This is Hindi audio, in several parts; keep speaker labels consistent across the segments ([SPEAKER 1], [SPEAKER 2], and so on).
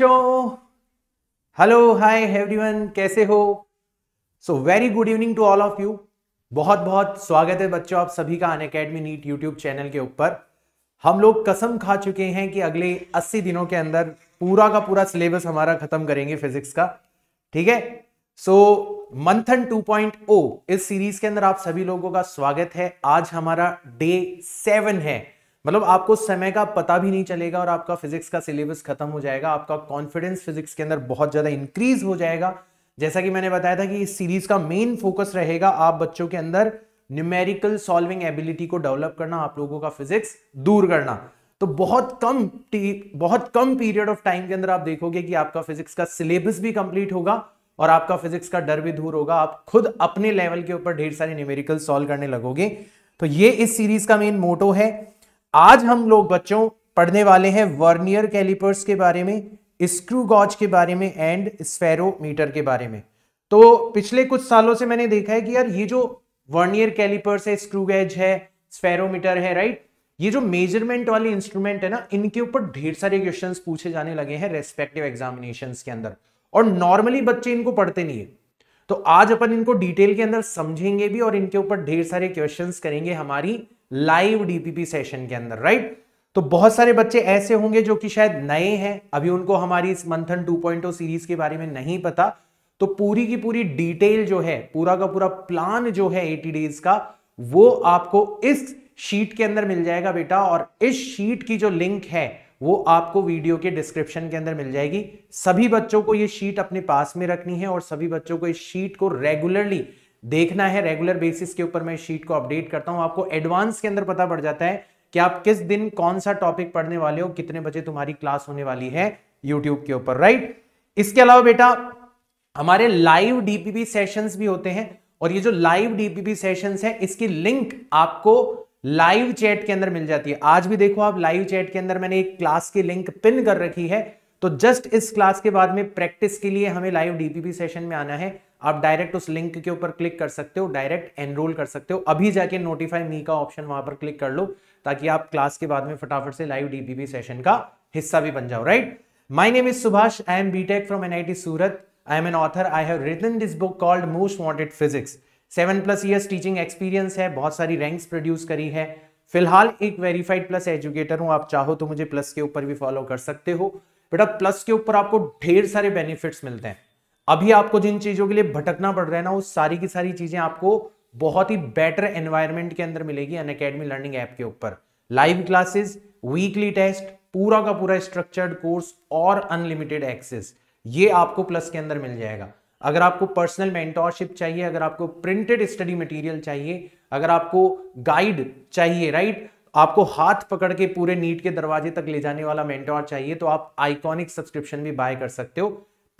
[SPEAKER 1] हेलो हाय एवरीवन कैसे हो so very good evening to all of you बहुत बहुत स्वागत है बच्चों आप सभी का Unacademy NEET YouTube channel के ऊपर हम लोग कसम खा चुके हैं कि अगले 80 दिनों के अंदर पूरा का पूरा सिलेबस हमारा खत्म करेंगे फिजिक्स का ठीक है सो मंथन 2.0 इस सीरीज के अंदर आप सभी लोगों का स्वागत है आज हमारा डे सेवन है मतलब आपको समय का पता भी नहीं चलेगा और आपका फिजिक्स का सिलेबस खत्म हो जाएगा आपका कॉन्फिडेंस फिजिक्स के अंदर बहुत ज्यादा इंक्रीज हो जाएगा जैसा कि मैंने बताया था कि इस सीरीज का मेन फोकस रहेगा आप बच्चों के अंदर न्यूमेरिकल सॉल्विंग एबिलिटी को डेवलप करना आप लोगों का फिजिक्स दूर करना तो बहुत कम बहुत कम पीरियड ऑफ टाइम के अंदर आप देखोगे कि आपका फिजिक्स का सिलेबस भी कंप्लीट होगा और आपका फिजिक्स का डर भी दूर होगा आप खुद अपने लेवल के ऊपर ढेर सारे न्यूमेरिकल सॉल्व करने लगोगे तो ये इस सीरीज का मेन मोटो है आज हम लोग बच्चों पढ़ने वाले हैं वर्नियर कैलिपर्स के बारे में स्क्रू गॉज के बारे में एंड स्फेरोमीटर के बारे में तो पिछले कुछ सालों से मैंने देखा है कि यार ये जो वर्नियर कैलिपर्स है स्क्रू गैज है स्फेरोमीटर है राइट ये जो मेजरमेंट वाले इंस्ट्रूमेंट है ना इनके ऊपर ढेर सारे क्वेश्चंस पूछे जाने लगे हैं रेस्पेक्टिव एग्जामिनेशन के अंदर और नॉर्मली बच्चे इनको पढ़ते नहीं है तो आज अपन इनको डिटेल के अंदर समझेंगे भी और इनके ऊपर ढेर सारे क्वेश्चंस करेंगे हमारी लाइव डीपीपी सेशन के अंदर राइट तो बहुत सारे बच्चे ऐसे होंगे जो कि शायद नए हैं अभी उनको हमारी इस मंथन 2.0 सीरीज के बारे में नहीं पता तो पूरी की पूरी डिटेल जो है पूरा का पूरा प्लान जो है 80 डेज का वो आपको इस शीट के अंदर मिल जाएगा बेटा और इस शीट की जो लिंक है वो आपको वीडियो के डिस्क्रिप्शन के अंदर मिल जाएगी सभी बच्चों को ये शीट अपने पास में रखनी है और सभी बच्चों को इस शीट को रेगुलरली देखना है रेगुलर बेसिस के ऊपर मैं शीट को अपडेट करता हूं आपको एडवांस के अंदर पता पड़ जाता है कि आप किस दिन कौन सा टॉपिक पढ़ने वाले हो कितने बजे तुम्हारी क्लास होने वाली है यूट्यूब के ऊपर राइट इसके अलावा बेटा हमारे लाइव डीपीपी सेशंस भी होते हैं और ये जो लाइव डीपीपी सेशंस है इसकी लिंक आपको लाइव चैट के अंदर मिल जाती है आज भी देखो आप लाइव चैट के अंदर मैंने एक क्लास की लिंक पिन कर रखी है तो जस्ट इस क्लास के बाद में प्रैक्टिस के लिए हमें लाइव डीपीपी सेशन में आना है आप डायरेक्ट उस लिंक के ऊपर क्लिक कर सकते हो डायरेक्ट एनरोल कर सकते हो अभी जाके नोटिफाई मी का ऑप्शन वहां पर क्लिक कर लो ताकि आप क्लास के बाद में फटाफट से लाइव डीबीबी सेशन का हिस्सा भी बन जाओ right my name is Subhash I am BTech from NIT Surat I am an author I have written this book called most wanted physics seven plus years teaching experience है बहुत सारी रैंक्स प्रोड्यूस करी है फिलहाल एक वेरीफाइड प्लस एजुकेटर हूं आप चाहो तो मुझे प्लस के ऊपर भी फॉलो कर सकते हो बेटा प्लस के ऊपर आपको ढेर सारे बेनिफिट्स मिलते हैं अभी आपको जिन चीजों के लिए भटकना पड़ रहा है ना वो सारी की सारी चीजें आपको बहुत ही बेटर एनवायरमेंट के अंदर मिलेगी अन अकेडमी लर्निंग ऐप के ऊपर लाइव क्लासेस वीकली टेस्ट पूरा का पूरा स्ट्रक्चर्ड कोर्स और अनलिमिटेड एक्सेस ये आपको प्लस के अंदर मिल जाएगा अगर आपको पर्सनल मेंटोरशिप चाहिए अगर आपको प्रिंटेड स्टडी मटेरियल चाहिए अगर आपको गाइड चाहिए राइट आपको हाथ पकड़ के पूरे नीट के दरवाजे तक ले जाने वाला मेंटोर चाहिए तो आप आइकॉनिक सब्सक्रिप्शन भी बाय कर सकते हो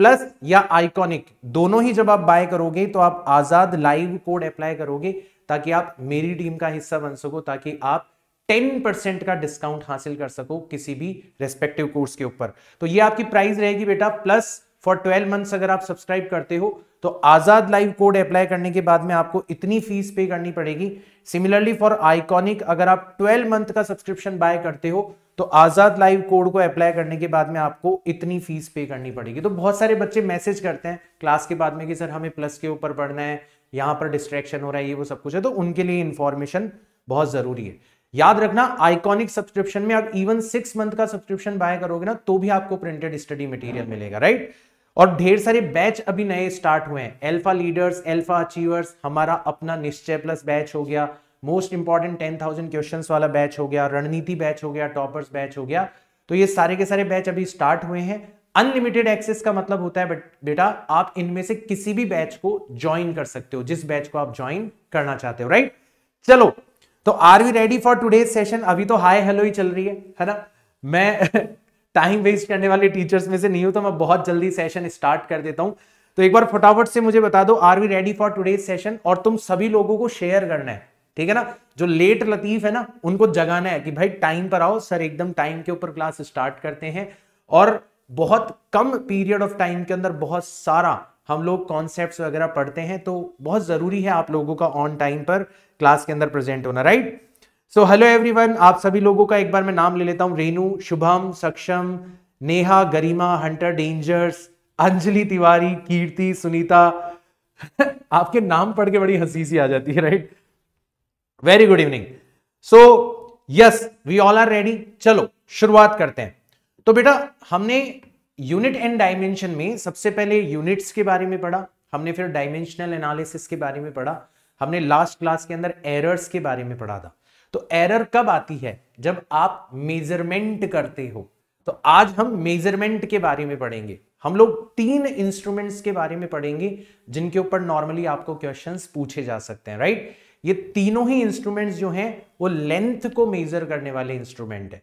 [SPEAKER 1] प्लस या आइकॉनिक दोनों ही जब आप बाय करोगे तो आप आजाद लाइव कोड अप्लाई करोगे ताकि आप मेरी टीम का हिस्सा बन सको ताकि आप 10% का डिस्काउंट हासिल कर सको किसी भी रेस्पेक्टिव कोर्स के ऊपर तो ये आपकी प्राइस रहेगी बेटा प्लस फॉर 12 मंथ्स अगर आप सब्सक्राइब करते हो तो आजाद लाइव कोड अप्लाई करने के बाद में आपको इतनी फीस पे करनी पड़ेगी सिमिलरली फॉर आइकॉनिक अगर आप 12 मंथ का सब्सक्रिप्शन बाय करते हो तो आज़ाद लाइव कोड को अप्लाई करने के बाद में आपको इतनी फीस पे करनी पड़ेगी तो बहुत सारे बच्चे मैसेज करते हैं क्लास के बाद में कि सर हमें प्लस के ऊपर पढ़ना है यहां पर डिस्ट्रैक्शन हो रहा है ये वो सब कुछ है तो उनके लिए इन्फॉर्मेशन बहुत ज़रूरी है याद रखना आइकॉनिक सब्सक्रिप्शन में आप इवन सिक्स मंथ का सब्सक्रिप्शन बाय करोगे ना तो भी आपको प्रिंटेड स्टडी मटेरियल मिलेगा राइट और ढेर सारे बैच अभी नए स्टार्ट हुए हैं एल्फा लीडर्स एल्फा अचीवर्स हमारा अपना निश्चय प्लस बैच हो गया most important ten thousand question वाला बैच हो गया रणनीति बैच हो गया टॉपर्स बैच हो गया तो ये सारे के सारे बैच अभी स्टार्ट हुए हैं अनलिमिटेड एक्सेस का मतलब होता है बट बेटा आप इनमें से किसी भी बैच को ज्वाइन कर सकते हो जिस बैच को आप ज्वाइन करना चाहते हो राइट चलो तो are we ready for today session अभी तो हाई हेलो ही चल रही है है ना मैं टाइम वेस्ट करने वाले टीचर्स में से नहीं हूं तो मैं बहुत जल्दी सेशन स्टार्ट कर देता हूं तो एक बार फटाफट से मुझे बता दो are we ready for today session और तुम सभी लोगों को शेयर करना है ठीक है ना जो लेट लतीफ है ना उनको जगाना है कि भाई टाइम पर आओ सर एकदम टाइम के ऊपर क्लास स्टार्ट करते हैं और बहुत कम पीरियड ऑफ टाइम के अंदर बहुत सारा हम लोग कॉन्सेप्ट वगैरह पढ़ते हैं तो बहुत जरूरी है आप लोगों का ऑन टाइम पर क्लास के अंदर प्रेजेंट होना राइट सो हेलो एवरीवन आप सभी लोगों का एक बार मैं नाम ले लेता हूँ रेनू शुभम सक्षम नेहा गरिमा हंटर डेंजर्स अंजलि तिवारी कीर्ति सुनीता आपके नाम पढ़ के बड़ी हंसी सी आ जाती है right very good evening so yes we all are ready चलो शुरुआत करते हैं तो बेटा हमने यूनिट एंड डायमेंशन में सबसे पहले यूनिट्स के बारे में पढ़ा हमने फिर डायमेंशनल एनालिसिस के बारे में पढ़ा हमने लास्ट क्लास के अंदर एरर्स के बारे में पढ़ा था तो एरर कब आती है जब आप मेजरमेंट करते हो तो आज हम मेजरमेंट के बारे में पढ़ेंगे हम लोग तीन इंस्ट्रूमेंट्स के बारे में पढ़ेंगे जिनके ऊपर नॉर्मली आपको क्वेश्चंस पूछे जा सकते हैं राइट ये तीनों ही इंस्ट्रूमेंट्स जो हैं वो लेंथ को मेजर करने वाले इंस्ट्रूमेंट है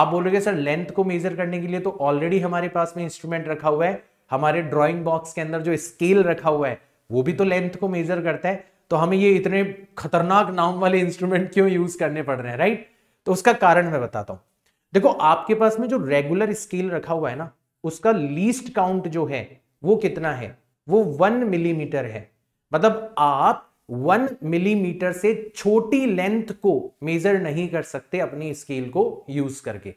[SPEAKER 1] आप बोलोगे सर लेंथ को मेजर करने के लिए तो ऑलरेडी हमारे पास में इंस्ट्रूमेंट रखा हुआ है हमारे ड्रॉइंग बॉक्स के अंदर जो स्केल रखा हुआ है वो भी तो लेंथ को मेजर करता है तो हमें ये इतने खतरनाक नाम वाले इंस्ट्रूमेंट क्यों यूज करने पड़ रहे हैं राइट तो उसका कारण मैं बताता हूं देखो आपके पास में जो रेगुलर स्केल रखा हुआ है ना उसका लीस्ट काउंट जो है वो कितना है वो वन मिलीमीटर है मतलब आप वन मिलीमीटर से छोटी लेंथ को मेजर नहीं कर सकते अपनी स्केल को यूज करके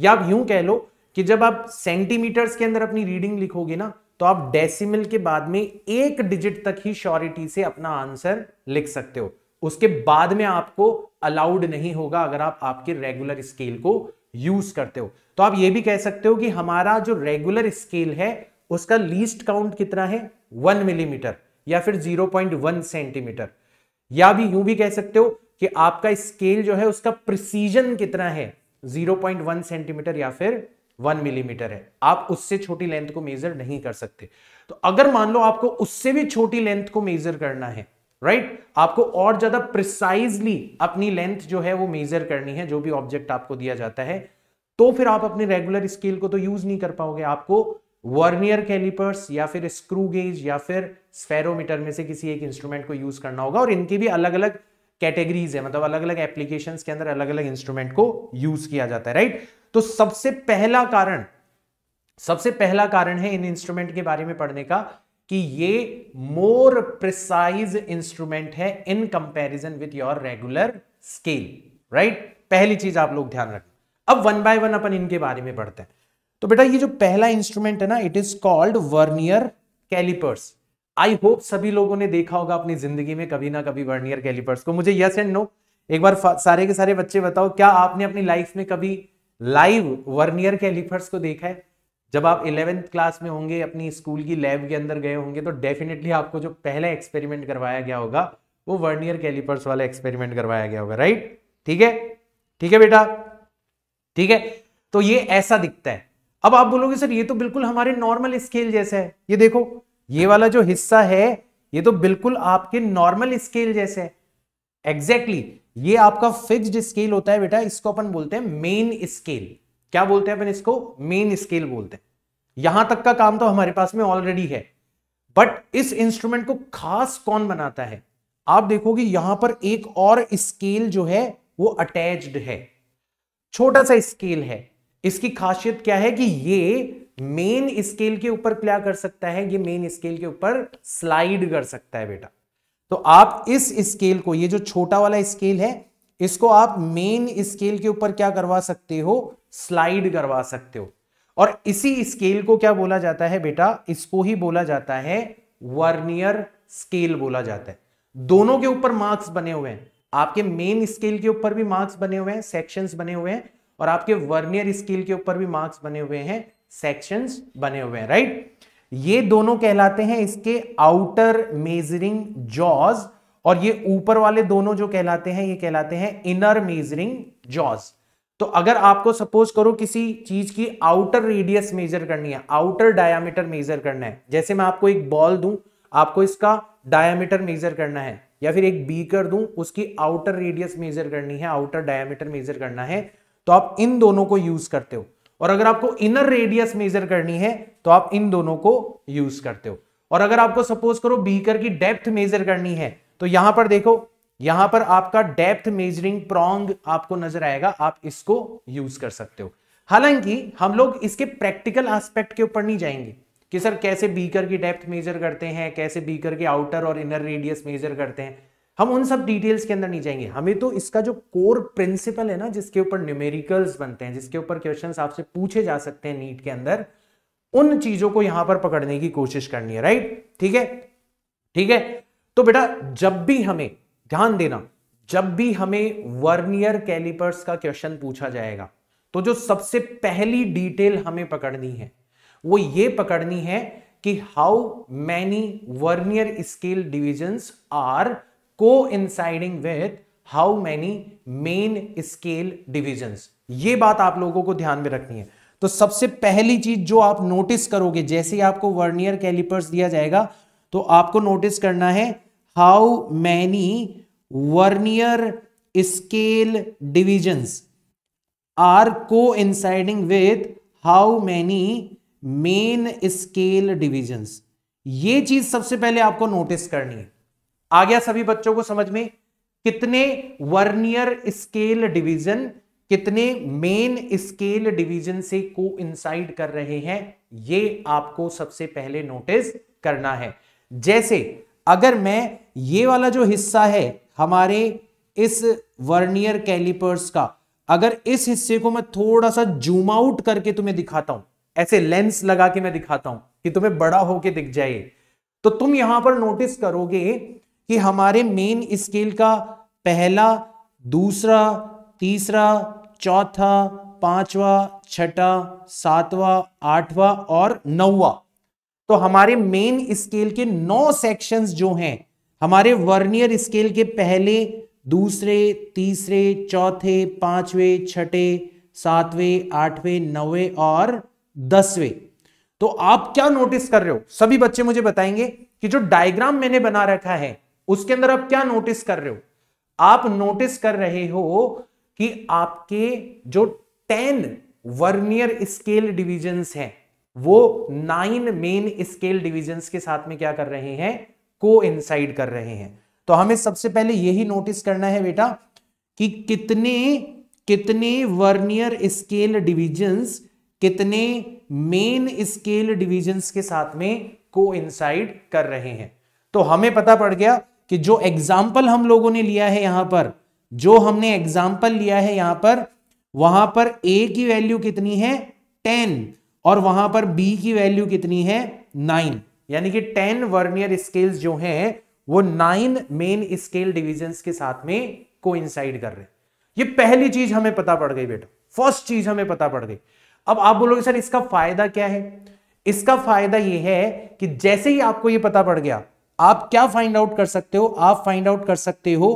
[SPEAKER 1] या आप यूं कह लो कि जब आप सेंटीमीटर्स के अंदर अपनी रीडिंग लिखोगे ना तो आप डेसिमल के बाद में एक डिजिट तक ही श्योरिटी से अपना आंसर लिख सकते हो उसके बाद में आपको अलाउड नहीं होगा अगर आप आपके रेगुलर स्केल को यूज करते हो तो आप यह भी कह सकते हो कि हमारा जो रेगुलर स्केल है उसका लीस्ट काउंट कितना है वन मिलीमीटर या फिर 0.1 सेंटीमीटर या भी यूं भी कह सकते हो कि आपका स्केल जो है उसका प्रिसीजन कितना है 0.1 सेंटीमीटर या फिर 1 मिलीमीटर है आप उससे छोटी लेंथ को मेजर नहीं कर सकते तो अगर मान लो आपको उससे भी छोटी लेंथ को मेजर करना है राइट right? आपको और ज्यादा प्रिसाइजली अपनी लेंथ जो है वो मेजर करनी है जो भी ऑब्जेक्ट आपको दिया जाता है तो फिर आप अपने रेगुलर स्केल को तो यूज नहीं कर पाओगे आपको वर्नियर कैलिपर्स या फिर स्क्रू गेज या फिर स्पेरोमीटर में से किसी एक इंस्ट्रूमेंट को यूज करना होगा और इनकी भी अलग अलग कैटेगरीज है मतलब अलग अलग एप्लीकेशन के अंदर अलग अलग इंस्ट्रूमेंट को यूज किया जाता है राइट तो सबसे पहला कारण सबसे पहला कारण है इन इंस्ट्रूमेंट के बारे में पढ़ने का कि ये मोर प्रिसाइज इंस्ट्रूमेंट है in comparison with your regular scale right पहली चीज आप लोग ध्यान रखें अब वन बाय वन अपन इनके बारे में पढ़ते हैं तो बेटा ये जो पहला इंस्ट्रूमेंट है ना it is called vernier calipers I hope सभी लोगों ने देखा होगा अपनी जिंदगी में कभी ना कभी वर्नियर कैलिपर्स को मुझे यस एंड नो एक बार सारे के सारे बच्चे बताओ क्या आपने अपनी लाइफ में कभी लाइव वर्नियर कैलिपर्स को देखा है जब आप इलेवेंथ क्लास में होंगे अपनी स्कूल की लैब के अंदर गए होंगे तो डेफिनेटली आपको जो पहला एक्सपेरिमेंट करवाया गया होगा वो वर्नियर कैलिपर्स वाला एक्सपेरिमेंट करवाया गया होगा राइट ठीक है ठीक है बेटा ठीक है तो ये ऐसा दिखता है अब आप बोलोगे सर ये तो बिल्कुल हमारे नॉर्मल स्केल जैसा है ये देखो ये वाला जो हिस्सा है ये तो बिल्कुल आपके नॉर्मल स्केल जैसे है एग्जैक्टली exactly, ये आपका फिक्स्ड स्केल होता है बेटा इसको अपन बोलते हैं मेन स्केल क्या बोलते हैं अपन इसको मेन स्केल बोलते हैं यहां तक का काम तो हमारे पास में ऑलरेडी है बट इस इंस्ट्रूमेंट को खास कौन बनाता है आप देखोगे यहां पर एक और स्केल जो है वो अटैच्ड है छोटा सा स्केल है इसकी खासियत क्या है कि ये मेन स्केल के ऊपर क्या कर सकता है ये मेन स्केल के ऊपर स्लाइड कर सकता है बेटा तो आप इस स्केल को ये जो छोटा वाला स्केल है इसको आप मेन स्केल के ऊपर क्या करवा सकते हो स्लाइड करवा सकते हो और इसी स्केल को क्या बोला जाता है बेटा इसको ही बोला जाता है वर्नियर स्केल बोला जाता है दोनों के ऊपर मार्क्स बने हुए हैं आपके मेन स्केल के ऊपर भी मार्क्स बने हुए हैं सेक्शंस बने हुए हैं और आपके वर्नियर स्केल के ऊपर भी मार्क्स बने हुए हैं सेक्शंस बने हुए हैं राइट ये दोनों कहलाते हैं इसके आउटर मेजरिंग जॉज और ये ऊपर वाले दोनों जो कहलाते हैं ये कहलाते हैं इनर मेजरिंग जॉज तो अगर आपको सपोज करो किसी चीज की आउटर रेडियस मेजर करनी है आउटर डायामीटर मेजर करना है जैसे मैं आपको एक बॉल दू आपको इसका डायामीटर मेजर करना है या फिर एक बीकर दूं उसकी आउटर रेडियस मेजर करनी है आउटर डायामीटर मेजर करना है तो आप इन दोनों को यूज करते हो और अगर आपको इनर रेडियस मेजर करनी है तो आप इन दोनों को यूज करते हो और अगर आपको सपोज करो बीकर की डेप्थ मेजर करनी है तो यहां पर देखो यहां पर आपका डेप्थ मेजरिंग प्रोंग आपको नजर आएगा आप इसको यूज कर सकते हो हालांकि हम लोग इसके प्रैक्टिकल एस्पेक्ट के ऊपर नहीं जाएंगे कि सर कैसे बीकर की डेप्थ मेजर करते हैं कैसे बीकर के आउटर और इनर रेडियस मेजर करते हैं हम उन सब डिटेल्स के अंदर नहीं जाएंगे हमें तो इसका जो कोर प्रिंसिपल है ना जिसके ऊपर न्यूमेरिकल्स बनते हैं जिसके ऊपर क्वेश्चन आपसे पूछे जा सकते हैं नीट के अंदर उन चीजों को यहां पर पकड़ने की कोशिश करनी है राइट ठीक है ठीक है तो बेटा जब भी हमें ध्यान देना जब भी हमें वर्नियर कैलिपर्स का क्वेश्चन पूछा जाएगा तो जो सबसे पहली डिटेल हमें पकड़नी है वो ये पकड़नी है कि how many vernier scale division are coinciding with how many main scale divisions ये बात आप लोगों को ध्यान में रखनी है तो सबसे पहली चीज जो आप नोटिस करोगे जैसे ही आपको वर्नियर कैलिपर्स दिया जाएगा तो आपको नोटिस करना है how many vernier scale divisions are coinciding with how many main scale divisions ये चीज सबसे पहले आपको नोटिस करनी है आ गया सभी बच्चों को समझ में कितने वर्नियर स्केल डिवीजन कितने मेन स्केल डिवीजन से को इंसाइड कर रहे हैं ये आपको सबसे पहले नोटिस करना है जैसे अगर मैं ये वाला जो हिस्सा है हमारे इस वर्नियर कैलिपर्स का अगर इस हिस्से को मैं थोड़ा सा जूम आउट करके तुम्हें दिखाता हूं ऐसे लेंस लगा के मैं दिखाता हूं कि तुम्हें बड़ा होके दिख जाए तो तुम यहां पर नोटिस करोगे कि हमारे मेन स्केल का पहला दूसरा तीसरा चौथा पांचवा छठा सातवा आठवा और नौवा तो हमारे मेन स्केल के नौ सेक्शंस जो हैं हमारे वर्नियर स्केल के पहले दूसरे तीसरे चौथे पांचवे छठे सातवें आठवें नौवे और दसवें तो आप क्या नोटिस कर रहे हो सभी बच्चे मुझे बताएंगे कि जो डायग्राम मैंने बना रखा है उसके अंदर आप क्या नोटिस कर रहे हो आप नोटिस कर रहे हो कि आपके जो टेन वर्नियर स्केल डिविजन हैं वो नाइन मेन स्केल डिविजन के साथ में क्या कर रहे हैं को इनसाइड कर रहे हैं तो हमें सबसे पहले यही नोटिस करना है बेटा कि कितने कितने वर्नियर स्केल डिविजन कितने मेन स्केल डिविजन्स के साथ में को इनसाइड कर रहे हैं तो हमें पता पड़ गया कि जो एग्जाम्पल हम लोगों ने लिया है यहां पर जो हमने एग्जाम्पल लिया है यहां पर वहां पर ए की वैल्यू कितनी है टेन और वहां पर बी की वैल्यू कितनी है नाइन यानी कि टेन वर्नियर स्केल्स जो हैं वो नाइन मेन स्केल डिविजन के साथ में को कर रहे हैं ये पहली चीज हमें पता पड़ गई बेटा फर्स्ट चीज हमें पता पड़ गई अब आप बोलोगे सर इसका फायदा क्या है इसका फायदा यह है कि जैसे ही आपको यह पता पड़ गया आप क्या फाइंड आउट कर सकते हो आप फाइंड आउट कर सकते हो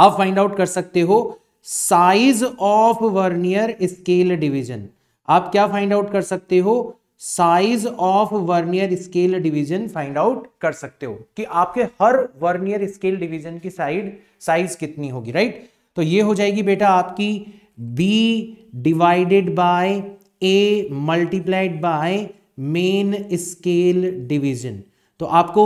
[SPEAKER 1] आप फाइंड आउट कर सकते हो size of vernier scale division आप क्या फाइंड आउट कर सकते हो size of vernier scale division find out कर सकते हो कि आपके हर वर्नियर स्केल डिवीजन की साइड साइज कितनी होगी राइट तो ये हो जाएगी बेटा आपकी B divided by A multiplied by main scale division तो आपको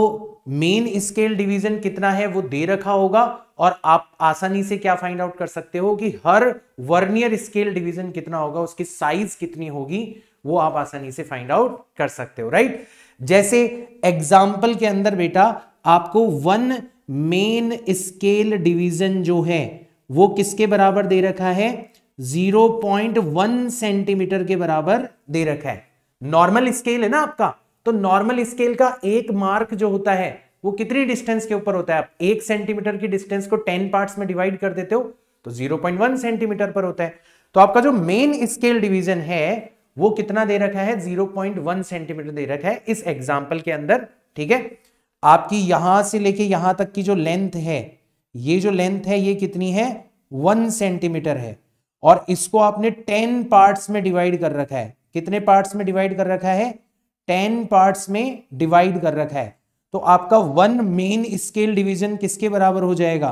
[SPEAKER 1] मेन स्केल डिवीजन कितना है वो दे रखा होगा और आप आसानी से क्या फाइंड आउट कर सकते हो कि हर वर्नियर स्केल डिवीजन कितना होगा उसकी साइज कितनी होगी वो आप आसानी से फाइंड आउट कर सकते हो राइट जैसे एग्जाम्पल के अंदर बेटा आपको वन मेन स्केल डिवीजन जो है वो किसके बराबर दे रखा है 0.1 सेंटीमीटर के बराबर दे रखा है नॉर्मल स्केल है ना आपका तो नॉर्मल स्केल का एक मार्क जो होता है वो कितनी डिस्टेंस के ऊपर होता है आप एक सेंटीमीटर की डिस्टेंस को टेन पार्ट्स में डिवाइड कर देते हो तो वन सेंटीमीटर पर होता है तो आपका जो मेन स्केल डिवीजन है वो कितना दे रखा है वन सेंटीमीटर दे रखा है इस एग्जाम्पल के अंदर ठीक है आपकी यहां से लेके यहां तक की जो लेंथ है ये जो लेंथ है ये कितनी है वन सेंटीमीटर है और इसको आपने टेन पार्ट्स में डिवाइड कर रखा है कितने पार्ट्स में डिवाइड कर रखा है टेन पार्ट्स में डिवाइड कर रखा है तो आपका वन मेन स्केल डिवीजन किसके बराबर हो जाएगा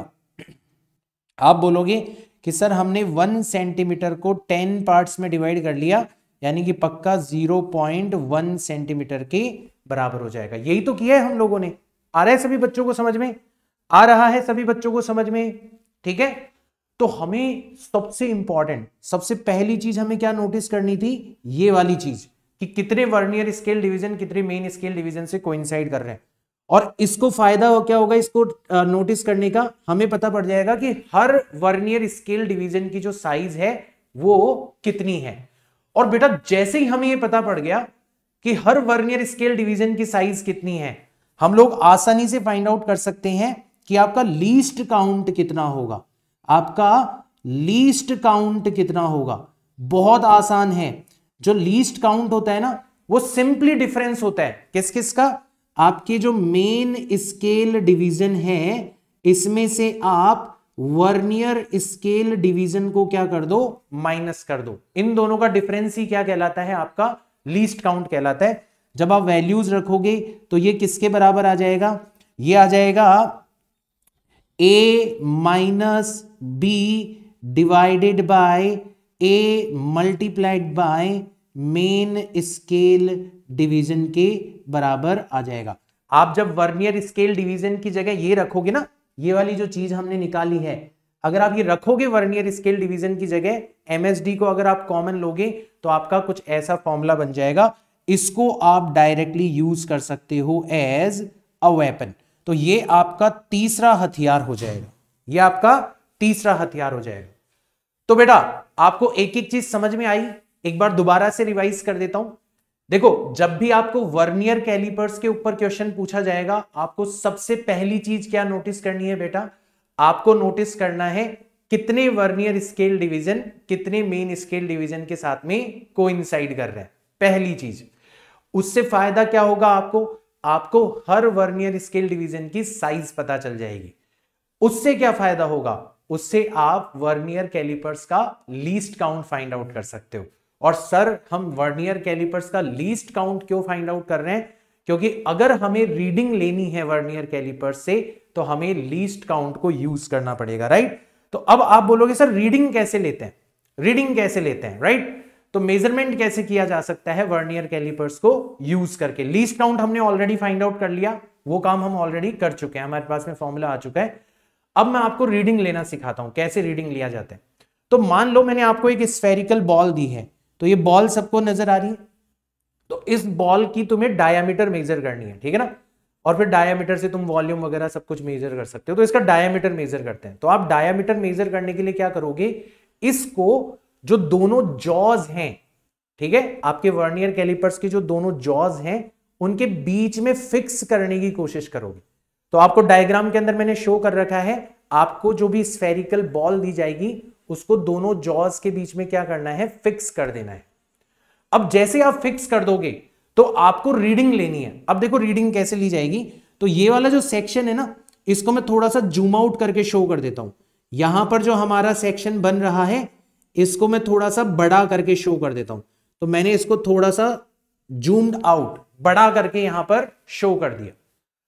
[SPEAKER 1] आप बोलोगे कि सर हमने वन सेंटीमीटर को टेन पार्ट्स में डिवाइड कर लिया यानी कि पक्का जीरो पॉइंट वन सेंटीमीटर के बराबर हो जाएगा यही तो किया है हम लोगों ने आ रहा है सभी बच्चों को समझ में आ रहा है सभी बच्चों को समझ में ठीक है तो हमें सबसे इंपॉर्टेंट सबसे पहली चीज हमें क्या नोटिस करनी थी ये वाली चीज़ कि कितने वर्नियर स्केल डिवीजन कितने मेन स्केल डिवीजन से कोइंसाइड कर रहे हैं और इसको फायदा हो क्या होगा इसको नोटिस करने का हमें पता पड़ जाएगा कि हर वर्नियर स्केल डिवीजन की जो साइज है वो कितनी है और बेटा जैसे ही हमें ये पता पड़ गया कि हर वर्नियर स्केल डिवीजन की साइज कितनी है हम लोग आसानी से फाइंड आउट कर सकते हैं कि आपका लीस्ट काउंट कितना होगा आपका लीस्ट काउंट कितना होगा बहुत आसान है जो लीस्ट काउंट होता है ना वो सिंपली डिफरेंस होता है किस किस का आपके जो मेन स्केल डिवीजन है इसमें से आप वर्नियर स्केल डिवीजन को क्या कर दो माइनस कर दो इन दोनों का डिफरेंस ही क्या कहलाता है आपका लीस्ट काउंट कहलाता है जब आप वैल्यूज रखोगे तो ये किसके बराबर आ जाएगा ये आ जाएगा A minus B divided by A multiplied by main scale division के बराबर आ जाएगा आप जब वर्नियर स्केल डिवीजन की जगह ये रखोगे ना ये वाली जो चीज हमने निकाली है अगर आप ये रखोगे वर्नियर स्केल डिवीजन की जगह एमएसडी को अगर आप कॉमन लोगे तो आपका कुछ ऐसा फॉर्मूला बन जाएगा इसको आप डायरेक्टली यूज कर सकते हो एज अ वेपन तो ये आपका तीसरा हथियार हो जाएगा ये आपका तीसरा हथियार हो जाएगा तो बेटा आपको एक एक चीज समझ में आई एक बार दोबारा से रिवाइज कर देता हूं देखो जब भी आपको वर्नियर कैलिपर्स के ऊपर क्वेश्चन पूछा जाएगा आपको सबसे पहली चीज क्या नोटिस करनी है बेटा आपको नोटिस करना है कितने वर्नियर स्केल डिवीजन कितने मेन स्केल डिवीजन के साथ में को कर रहे हैं पहली चीज उससे फायदा क्या होगा आपको आपको हर वर्नियर स्केल डिवीजन की साइज पता चल जाएगी उससे क्या फायदा होगा उससे आप वर्नियर कैलिपर्स का लीस्ट काउंट फाइंड आउट कर सकते हो और सर हम वर्नियर कैलिपर्स का लीस्ट काउंट क्यों फाइंड आउट कर रहे हैं क्योंकि अगर हमें रीडिंग लेनी है वर्नियर कैलिपर से तो हमें लीस्ट काउंट को यूज करना पड़ेगा राइट तो अब आप बोलोगे सर रीडिंग कैसे लेते हैं रीडिंग कैसे लेते हैं राइट तो मेजरमेंट कैसे किया जा सकता है वर्नियर कैलिपर्स को यूज करके लीस्ट काउंट हमने ऑलरेडी फाइंड आउट कर लिया वो काम हम ऑलरेडी कर चुके हैं हमारे पास में फॉर्मूला आ चुका है अब मैं आपको रीडिंग लेना सिखाता हूं कैसे रीडिंग लिया जाता है तो मान लो मैंने आपको एक स्फेरिकल बॉल दी है तो ये बॉल सबको नजर आ रही है तो इस बॉल की तुम्हें डायामीटर मेजर करनी है ठीक है ना और फिर डायामीटर से तुम वॉल्यूम वगैरह सब कुछ मेजर कर सकते हो तो इसका डायामीटर मेजर करते हैं तो आप डायामीटर मेजर करने के लिए क्या करोगे इसको जो दोनों जॉज हैं ठीक है आपके वर्नियर कैलिपर्स के जो दोनों जॉज हैं उनके बीच में फिक्स करने की कोशिश करोगे तो आपको डायग्राम के अंदर मैंने शो कर रखा है आपको जो भी स्फेरिकल बॉल दी जाएगी उसको दोनों जॉज के बीच में क्या करना है फिक्स कर देना है अब जैसे आप फिक्स कर दोगे तो आपको रीडिंग लेनी है अब देखो रीडिंग कैसे ली जाएगी तो ये वाला जो सेक्शन है ना इसको मैं थोड़ा सा जूम आउट करके शो कर देता हूं यहां पर जो हमारा सेक्शन बन रहा है इसको मैं थोड़ा सा बड़ा करके शो कर देता हूं तो मैंने इसको थोड़ा सा जूम्ड आउट बड़ा करके यहां पर शो कर दिया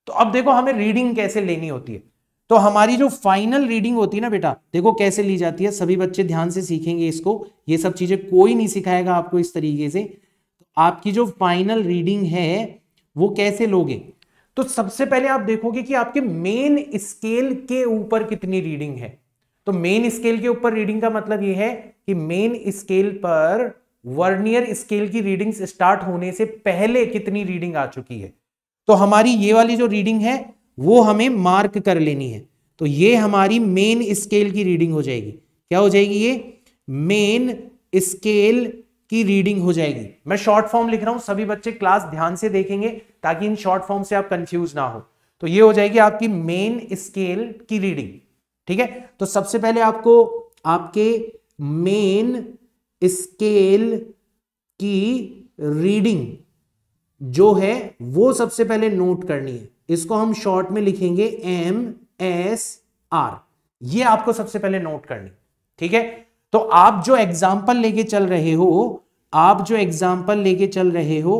[SPEAKER 1] तो अब देखो हमें रीडिंग कैसे लेनी होती है तो हमारी जो फाइनल रीडिंग होती है ना बेटा देखो कैसे ली जाती है सभी बच्चे ध्यान से सीखेंगे इसको ये सब चीजें कोई नहीं सिखाएगा आपको इस तरीके से तो आपकी जो फाइनल रीडिंग है वो कैसे लोगे तो सबसे पहले आप देखोगे कि आपके मेन स्केल के ऊपर कितनी रीडिंग है तो मेन स्केल के ऊपर रीडिंग का मतलब यह है कि मेन स्केल पर वर्नियर स्केल की रीडिंग्स स्टार्ट होने से पहले कितनी रीडिंग आ चुकी है तो हमारी ये वाली जो रीडिंग है वो हमें मार्क कर लेनी है तो ये हमारी मेन स्केल की रीडिंग हो जाएगी क्या हो जाएगी ये मेन स्केल की रीडिंग हो जाएगी मैं शॉर्ट फॉर्म लिख रहा हूं सभी बच्चे क्लास ध्यान से देखेंगे ताकि इन शॉर्ट फॉर्म से आप कंफ्यूज ना हो तो ये हो जाएगी आपकी मेन स्केल की रीडिंग ठीक है तो सबसे पहले आपको आपके मेन स्केल की रीडिंग जो है वो सबसे पहले नोट करनी है इसको हम शॉर्ट में लिखेंगे एम एस आर ये आपको सबसे पहले नोट करनी ठीक है तो आप जो एग्जाम्पल लेके चल रहे हो आप जो एग्जाम्पल लेके चल रहे हो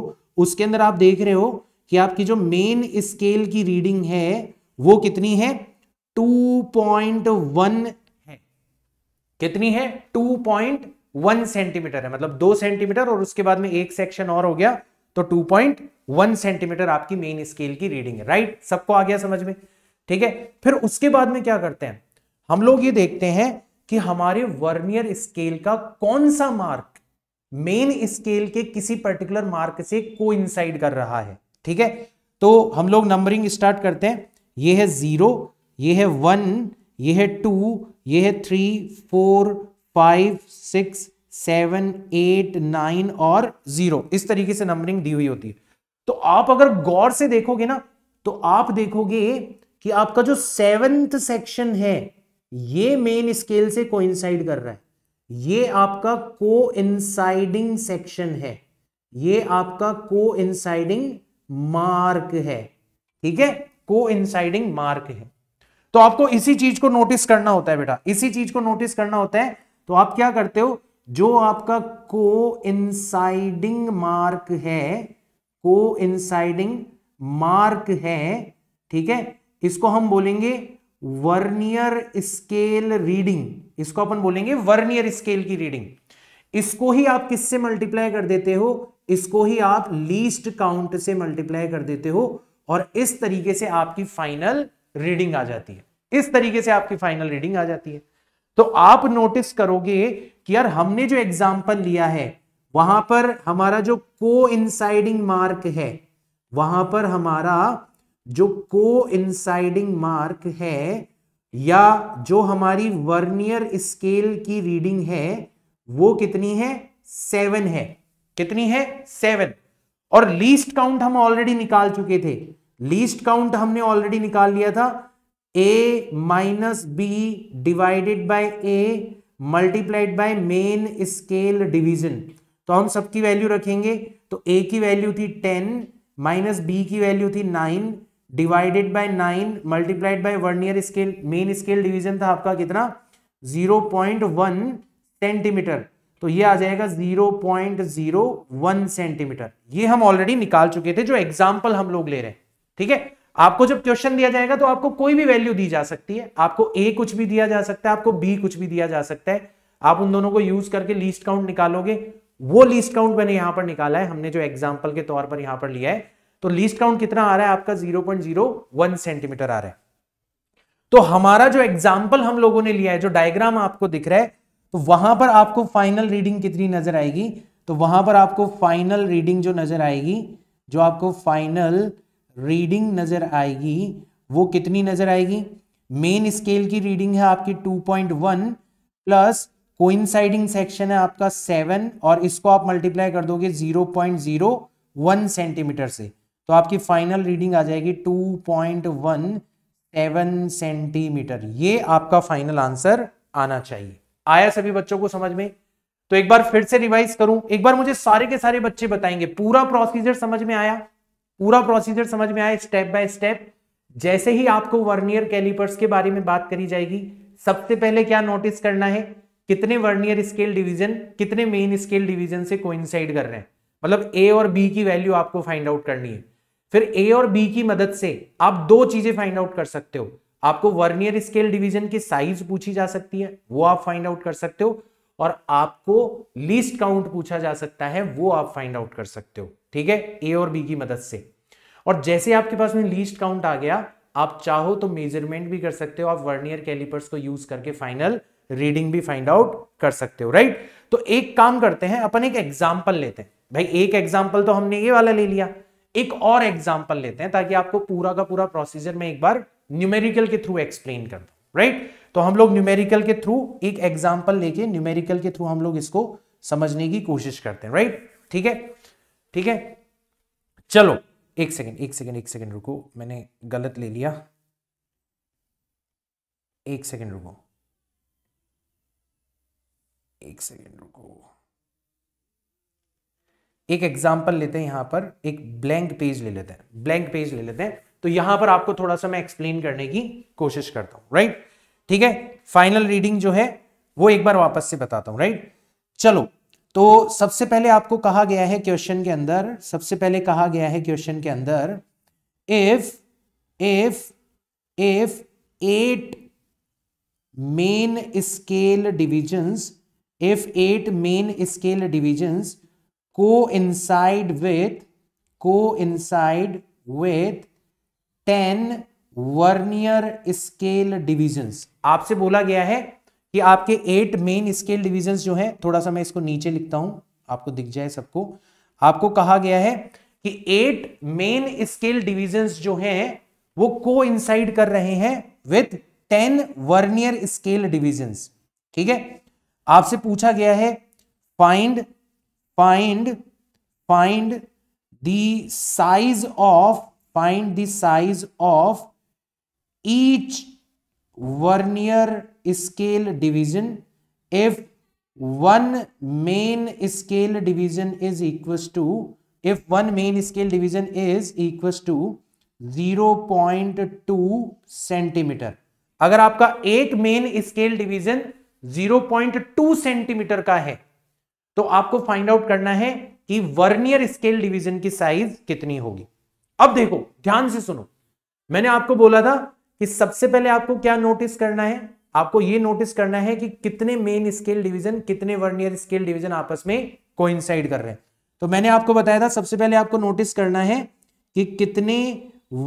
[SPEAKER 1] उसके अंदर आप देख रहे हो कि आपकी जो मेन स्केल की रीडिंग है वो कितनी है 2.1 है कितनी है 2.1 सेंटीमीटर है मतलब दो सेंटीमीटर और उसके बाद में एक सेक्शन और हो गया तो 2.1 सेंटीमीटर आपकी मेन स्केल की रीडिंग है राइट सबको आ गया समझ में ठीक है फिर उसके बाद में क्या करते हैं हम लोग ये देखते हैं कि हमारे वर्नियर स्केल का कौन सा मार्क मेन स्केल के किसी पर्टिकुलर मार्क से को कर रहा है ठीक है तो हम लोग नंबरिंग स्टार्ट करते हैं ये है जीरो ये है वन ये है टू ये है three four five six seven eight nine और जीरो इस तरीके से नंबरिंग दी हुई होती है तो आप अगर गौर से देखोगे ना तो आप देखोगे कि आपका जो सेवेंथ सेक्शन है ये मेन स्केल से कोइंसाइड कर रहा है ये आपका कोइंसाइडिंग सेक्शन है ये आपका कोइंसाइडिंग मार्क है ठीक है कोइंसाइडिंग मार्क है तो आपको इसी चीज को नोटिस करना होता है बेटा इसी चीज को नोटिस करना होता है तो आप क्या करते हो जो आपका को इनसाइडिंग मार्क है को इनसाइडिंग मार्क है ठीक है इसको हम बोलेंगे वर्नियर स्केल रीडिंग इसको अपन बोलेंगे वर्नियर स्केल की रीडिंग इसको ही आप किससे मल्टीप्लाई कर देते हो इसको ही आप लीस्ट काउंट से मल्टीप्लाई कर देते हो और इस तरीके से आपकी फाइनल रीडिंग आ जाती है इस तरीके से आपकी फाइनल रीडिंग आ जाती है तो आप नोटिस करोगे कि यार हमने जो एग्जाम्पल लिया है वहां पर हमारा जो को इंसाइडिंग मार्क है वहां पर हमारा जो को इंसाइडिंग मार्क है या जो हमारी वर्नियर स्केल की रीडिंग है वो कितनी है सेवन है कितनी है सेवन और लीस्ट काउंट हम ऑलरेडी निकाल चुके थे लीस्ट काउंट हमने ऑलरेडी निकाल लिया था A minus B divided by A multiplied by main scale division तो हम सबकी वैल्यू रखेंगे तो ए की वैल्यू थी टेन माइनस बी की वैल्यू थी nine divided by nine multiplied by vernier scale main scale division था आपका कितना जीरो पॉइंट वन सेंटीमीटर तो ये आ जाएगा zero point zero one centimetre ये हम ऑलरेडी निकाल चुके थे जो एग्जाम्पल हम लोग ले रहे हैं ठीक है आपको जब क्वेश्चन दिया जाएगा तो आपको कोई भी वैल्यू दी जा सकती है आपको ए कुछ भी दिया जा सकता है आपको बी कुछ भी दिया जा सकता है आप उन दोनों को यूज करके लीस्ट काउंट निकालोगे वो लीस्ट काउंट मैंने यहां पर निकाला है हमने जो एग्जाम्पल के तौर पर यहां पर लिया है तो लीस्ट काउंट कितना आ रहा है आपका वन सेंटीमीटर आ रहा है तो हमारा जो एग्जाम्पल हम लोगों ने लिया है जो डायग्राम आपको दिख रहा है तो वहां पर आपको फाइनल रीडिंग कितनी नजर आएगी तो वहां पर आपको फाइनल रीडिंग जो नजर आएगी जो आपको फाइनल रीडिंग नज़र आएगी वो कितनी नज़र आएगी मेन स्केल की रीडिंग है आपकी 2.1 प्लस कोइंसाइडिंग सेक्शन है आपका 7 और इसको आप मल्टीप्लाई कर दोगे 0.01 सेंटीमीटर से तो आपकी फाइनल रीडिंग आ जाएगी 2.17 सेंटीमीटर ये आपका फाइनल आंसर आना चाहिए आया सभी बच्चों को समझ में तो एक बार फिर से रिवाइज करूं एक बार मुझे सारे के सारे बच्चे बताएंगे पूरा प्रोसीजर समझ में आया पूरा प्रोसीजर समझ में आए स्टेप बाय स्टेप जैसे ही आपको वर्नियर कैलिपर्स के बारे में बात करी जाएगी सबसे पहले क्या नोटिस करना है कितने वर्नियर स्केल डिवीजन कितने मेन स्केल डिवीजन से कोइंसाइड कर रहे हैं मतलब ए और बी की वैल्यू आपको फाइंड आउट करनी है फिर ए और बी की मदद से आप दो चीजें फाइंड आउट कर सकते हो आपको वर्नियर स्केल डिवीजन की साइज पूछी जा सकती है वो आप फाइंड आउट कर सकते हो और आपको लीस्ट काउंट पूछा जा सकता है वो आप फाइंड आउट कर सकते हो ठीक है ए और बी की मदद से और जैसे आपके पास में लीस्ट काउंट आ गया आप चाहो तो मेजरमेंट भी कर सकते हो आप वर्नियर कैलिपर्स को यूज करके फाइनल रीडिंग भी फाइंड आउट कर सकते हो राइट तो एक काम करते हैं अपन एक एग्जाम्पल लेते हैं भाई एक एग्जाम्पल तो हमने ये वाला ले लिया एक और एग्जाम्पल लेते हैं ताकि आपको पूरा का पूरा प्रोसीजर में एक बार न्यूमेरिकल के थ्रू एक्सप्लेन कर दो राइट तो हम लोग न्यूमेरिकल के थ्रू एक एग्जाम्पल लेके न्यूमेरिकल के थ्रू हम लोग इसको समझने की कोशिश करते हैं राइट ठीक है ठीक है चलो एक सेकेंड एक सेकेंड एक सेकेंड रुको मैंने गलत ले लिया एक सेकेंड रुको एक सेकेंड रुको एक एग्जाम्पल लेते हैं यहां पर एक ब्लैंक पेज ले लेते हैं ब्लैंक पेज ले लेते हैं तो यहां पर आपको थोड़ा सा मैं एक्सप्लेन करने की कोशिश करता हूं राइट ठीक है फाइनल रीडिंग जो है वो एक बार वापस से बताता हूं राइट चलो तो सबसे पहले आपको कहा गया है क्वेश्चन के अंदर सबसे पहले कहा गया है क्वेश्चन के अंदर if if if eight main scale divisions if eight main scale divisions को इनसाइड विथ को inside with ten vernier scale divisions आपसे बोला गया है कि आपके एट मेन स्केल डिविजन जो है थोड़ा सा मैं इसको नीचे लिखता हूं आपको दिख जाए सबको आपको कहा गया है कि एट मेन स्केल डिविजन जो है वो को कर रहे हैं with ten vernier scale division ठीक है आपसे पूछा गया है find find find the size of find the size of each vernier scale division if one main scale division is equal to if one main scale division is equals to 0.2 centimetre अगर आपका एक मेन स्केल डिवीजन 0.2 सेंटीमीटर का है तो आपको फाइंड आउट करना है कि वर्नियर स्केल डिवीजन की साइज कितनी होगी अब देखो ध्यान से सुनो मैंने आपको बोला था कि सबसे पहले आपको क्या नोटिस करना है आपको ये नोटिस करना है कि कितने मेन स्केल डिवीजन कितने वर्नियर स्केल डिवीजन आपस में कोइंसाइड कर रहे हैं तो मैंने आपको बताया था सबसे पहले आपको नोटिस करना है कि कितने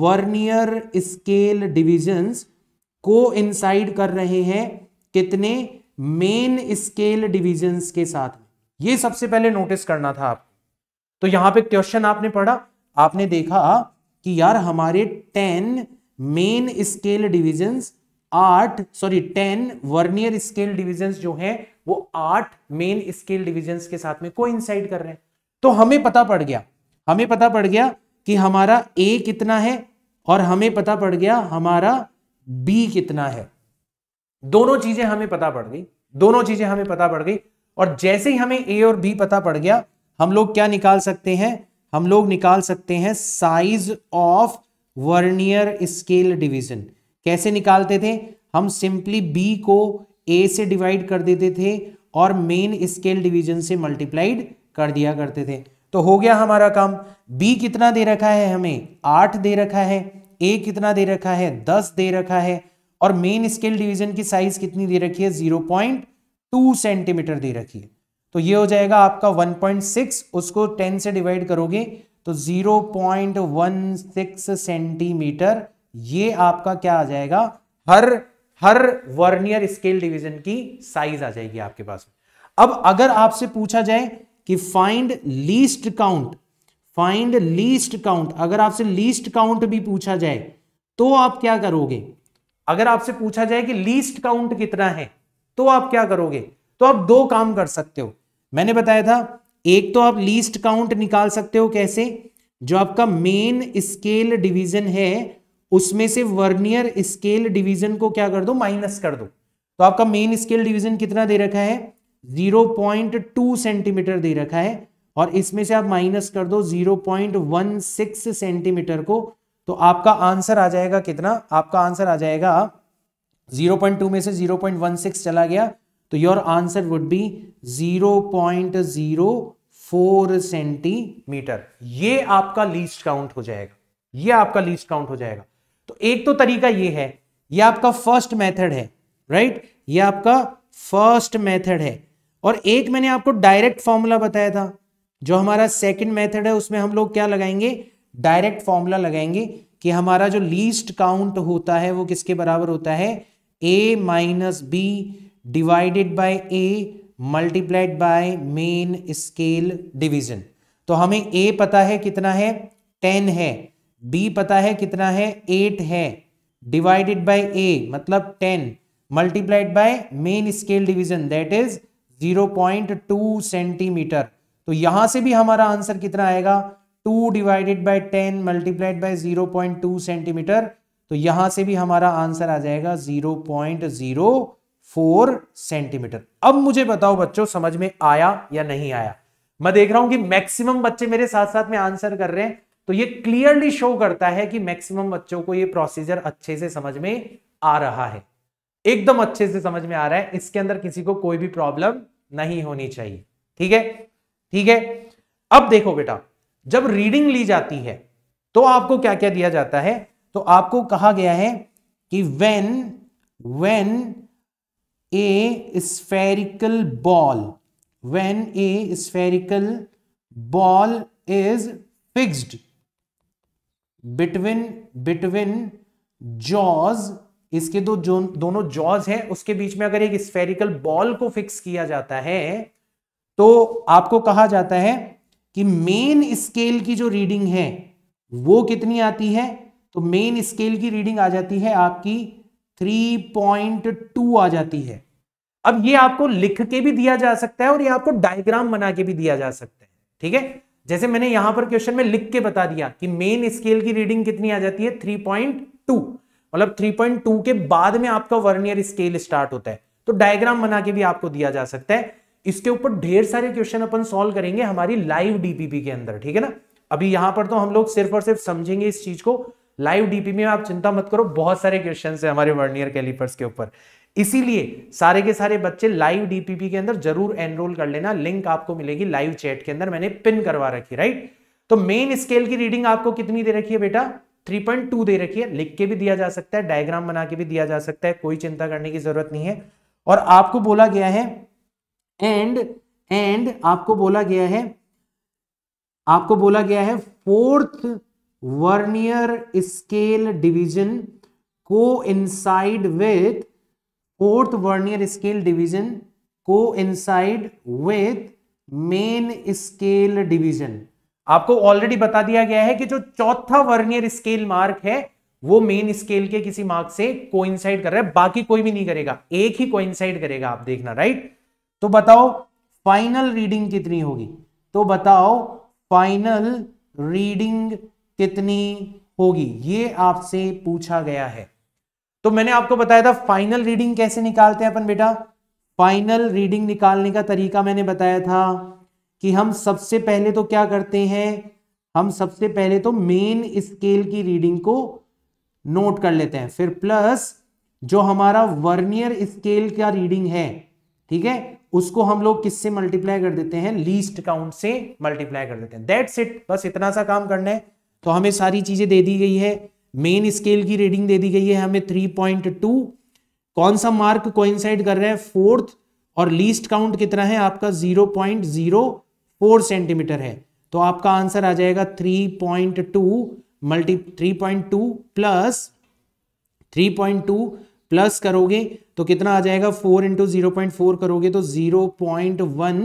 [SPEAKER 1] वर्नियर स्केल डिविजन्स को कर रहे हैं कितने मेन स्केल डिविजन्स के साथ ये सबसे पहले नोटिस करना था आपको तो यहां पे क्वेश्चन आपने पढ़ा आपने देखा कि यार हमारे टेन मेन स्केल डिविजन्स आठ sorry ten vernier scale divisions जो है वो आठ मेन स्केल डिविजन्स के साथ में को कर रहे हैं तो हमें पता पड़ गया हमें पता पड़ गया कि हमारा ए कितना है और हमें पता पड़ गया हमारा बी कितना है दोनों चीजें हमें पता पड़ गई दोनों चीजें हमें पता पड़ गई और जैसे ही हमें ए और बी पता पड़ गया हम लोग क्या निकाल सकते हैं हम लोग निकाल सकते हैं size of vernier scale division कैसे निकालते थे हम सिंपली बी को ए से डिवाइड कर देते थे और मेन स्केल डिवीजन से मल्टीप्लाइड कर दिया करते थे तो हो गया हमारा काम बी कितना दे रखा है हमें आठ दे रखा है ए कितना दे रखा है दस दे रखा है और मेन स्केल डिवीजन की साइज कितनी दे रखी है जीरो पॉइंट टू सेंटीमीटर दे रखी है तो ये हो जाएगा आपका वन पॉइंट सिक्स उसको टेन से डिवाइड करोगे तो 0.16 सेंटीमीटर ये आपका क्या आ जाएगा हर हर वर्नियर स्केल डिवीजन की साइज आ जाएगी आपके पास अब अगर आपसे पूछा जाए कि find least count find least count अगर आपसे लीस्ट काउंट भी पूछा जाए तो आप क्या करोगे अगर आपसे पूछा जाए कि लीस्ट काउंट कितना है तो आप क्या करोगे तो आप दो काम कर सकते हो मैंने बताया था एक तो आप लीस्ट काउंट निकाल सकते हो कैसे जो आपका मेन स्केल डिवीजन है उसमें से वर्नियर स्केल डिवीजन को क्या कर दो माइनस कर दो तो आपका मेन स्केल डिवीजन कितना दे रखा है 0.2 सेंटीमीटर दे रखा है और इसमें से आप माइनस कर दो 0.16 सेंटीमीटर को तो आपका आंसर आ जाएगा कितना आपका आंसर आ जाएगा 0.2 में से 0.16 चला गया तो your answer would be 0.04 centimetre ये आपका लीस्ट काउंट हो जाएगा ये आपका लीस्ट काउंट हो जाएगा तो एक तो तरीका ये है ये आपका फर्स्ट मेथड है राइट ये आपका फर्स्ट मेथड है और एक मैंने आपको डायरेक्ट फॉर्मूला बताया था जो हमारा सेकंड मेथड है उसमें हम लोग क्या लगाएंगे डायरेक्ट फॉर्मूला लगाएंगे कि हमारा जो लीस्ट काउंट होता है वो किसके बराबर होता है A minus B divided by A multiplied by main scale division तो हमें ए पता है कितना है टेन है बी पता है कितना है एट है डिवाइडेड बाय ए मतलब ten multiplied by main scale division that is 0.2 centimetre तो यहां से भी हमारा आंसर कितना आएगा 2 divided by 10 multiplied by 0.2 centimetre तो यहां से भी हमारा आंसर आ जाएगा जीरो फोर सेंटीमीटर अब मुझे बताओ बच्चों समझ में आया या नहीं आया मैं देख रहा हूं कि मैक्सिमम बच्चे मेरे साथ साथ में आंसर कर रहे हैं तो ये क्लियरली शो करता है कि मैक्सिमम बच्चों को ये प्रोसीजर अच्छे से समझ में आ रहा है एकदम अच्छे से समझ में आ रहा है इसके अंदर किसी को कोई भी प्रॉब्लम नहीं होनी चाहिए ठीक है ठीक है अब देखो बेटा जब रीडिंग ली जाती है तो आपको क्या क्या दिया जाता है तो आपको कहा गया है कि when when a spherical ball when a spherical ball is fixed between between jaws इसके दो जो दोनों जॉज हैं उसके बीच में अगर एक स्फेरिकल बॉल को फिक्स किया जाता है तो आपको कहा जाता है कि मेन स्केल की जो रीडिंग है वो कितनी आती है तो मेन स्केल की रीडिंग आ जाती है आपकी 3.2 आ जाती है अब ये आपको लिख के भी दिया जा सकता है और ये आपको डायग्राम बना के भी दिया जा सकता है ठीक है जैसे मैंने यहां पर क्वेश्चन में लिख के बता दिया कि मेन स्केल की रीडिंग कितनी आ जाती है 3.2 मतलब 3.2 के बाद में आपका वर्नियर स्केल स्टार्ट होता है तो डायग्राम बना के भी आपको दिया जा सकता है इसके ऊपर ढेर सारे क्वेश्चन अपन सॉल्व करेंगे हमारी लाइव डीपीपी के अंदर ठीक है ना अभी यहां पर तो हम लोग सिर्फ और सिर्फ समझेंगे इस चीज को लाइव डीपी में आप चिंता मत करो बहुत सारे क्वेश्चन है हमारे वर्नियर कैलिपर्स के ऊपर इसीलिए सारे के सारे बच्चे लाइव डीपीपी के अंदर जरूर एनरोल कर लेना लिंक आपको मिलेगी लाइव चैट के अंदर मैंने पिन करवा रखी राइट तो मेन स्केल की रीडिंग आपको कितनी दे रखी है बेटा 3.2 दे रखी है लिख के भी दिया जा सकता है डायग्राम बना के भी दिया जा सकता है कोई चिंता करने की जरूरत नहीं है और आपको बोला गया है एंड एंड आपको बोला गया है आपको बोला गया है फोर्थ वर्नियर स्केल डिवीजन को inside with fourth vernier scale division को inside with main scale division आपको ऑलरेडी बता दिया गया है कि जो चौथा वर्नियर स्केल मार्क है वो मेन स्केल के किसी मार्क से कोइंसाइड कर रहा है बाकी कोई भी नहीं करेगा एक ही कोइंसाइड करेगा आप देखना राइट तो बताओ फाइनल रीडिंग कितनी होगी तो बताओ फाइनल रीडिंग कितनी होगी ये आपसे पूछा गया है तो मैंने आपको बताया था फाइनल रीडिंग कैसे निकालते हैं अपन बेटा फाइनल रीडिंग निकालने का तरीका मैंने बताया था कि हम सबसे पहले तो क्या करते हैं हम सबसे पहले तो मेन स्केल की रीडिंग को नोट कर लेते हैं फिर प्लस जो हमारा वर्नियर स्केल का रीडिंग है ठीक है उसको हम लोग किससे मल्टीप्लाई कर देते हैं लीस्ट काउंट से मल्टीप्लाई कर देते हैं दैट्स इट बस इतना सा काम करना है तो हमें सारी चीज़ें दे दी गई है मेन स्केल की रीडिंग दे दी गई है हमें थ्री पॉइंट टू कौन सा मार्क कोइंसाइड कर रहे हैं फोर्थ और लीस्ट काउंट कितना है आपका zero point zero four centimetre है तो आपका आंसर आ जाएगा three point two multi three point two plus three point two plus करोगे तो कितना आ जाएगा four into zero point four करोगे तो जीरो पॉइंट वन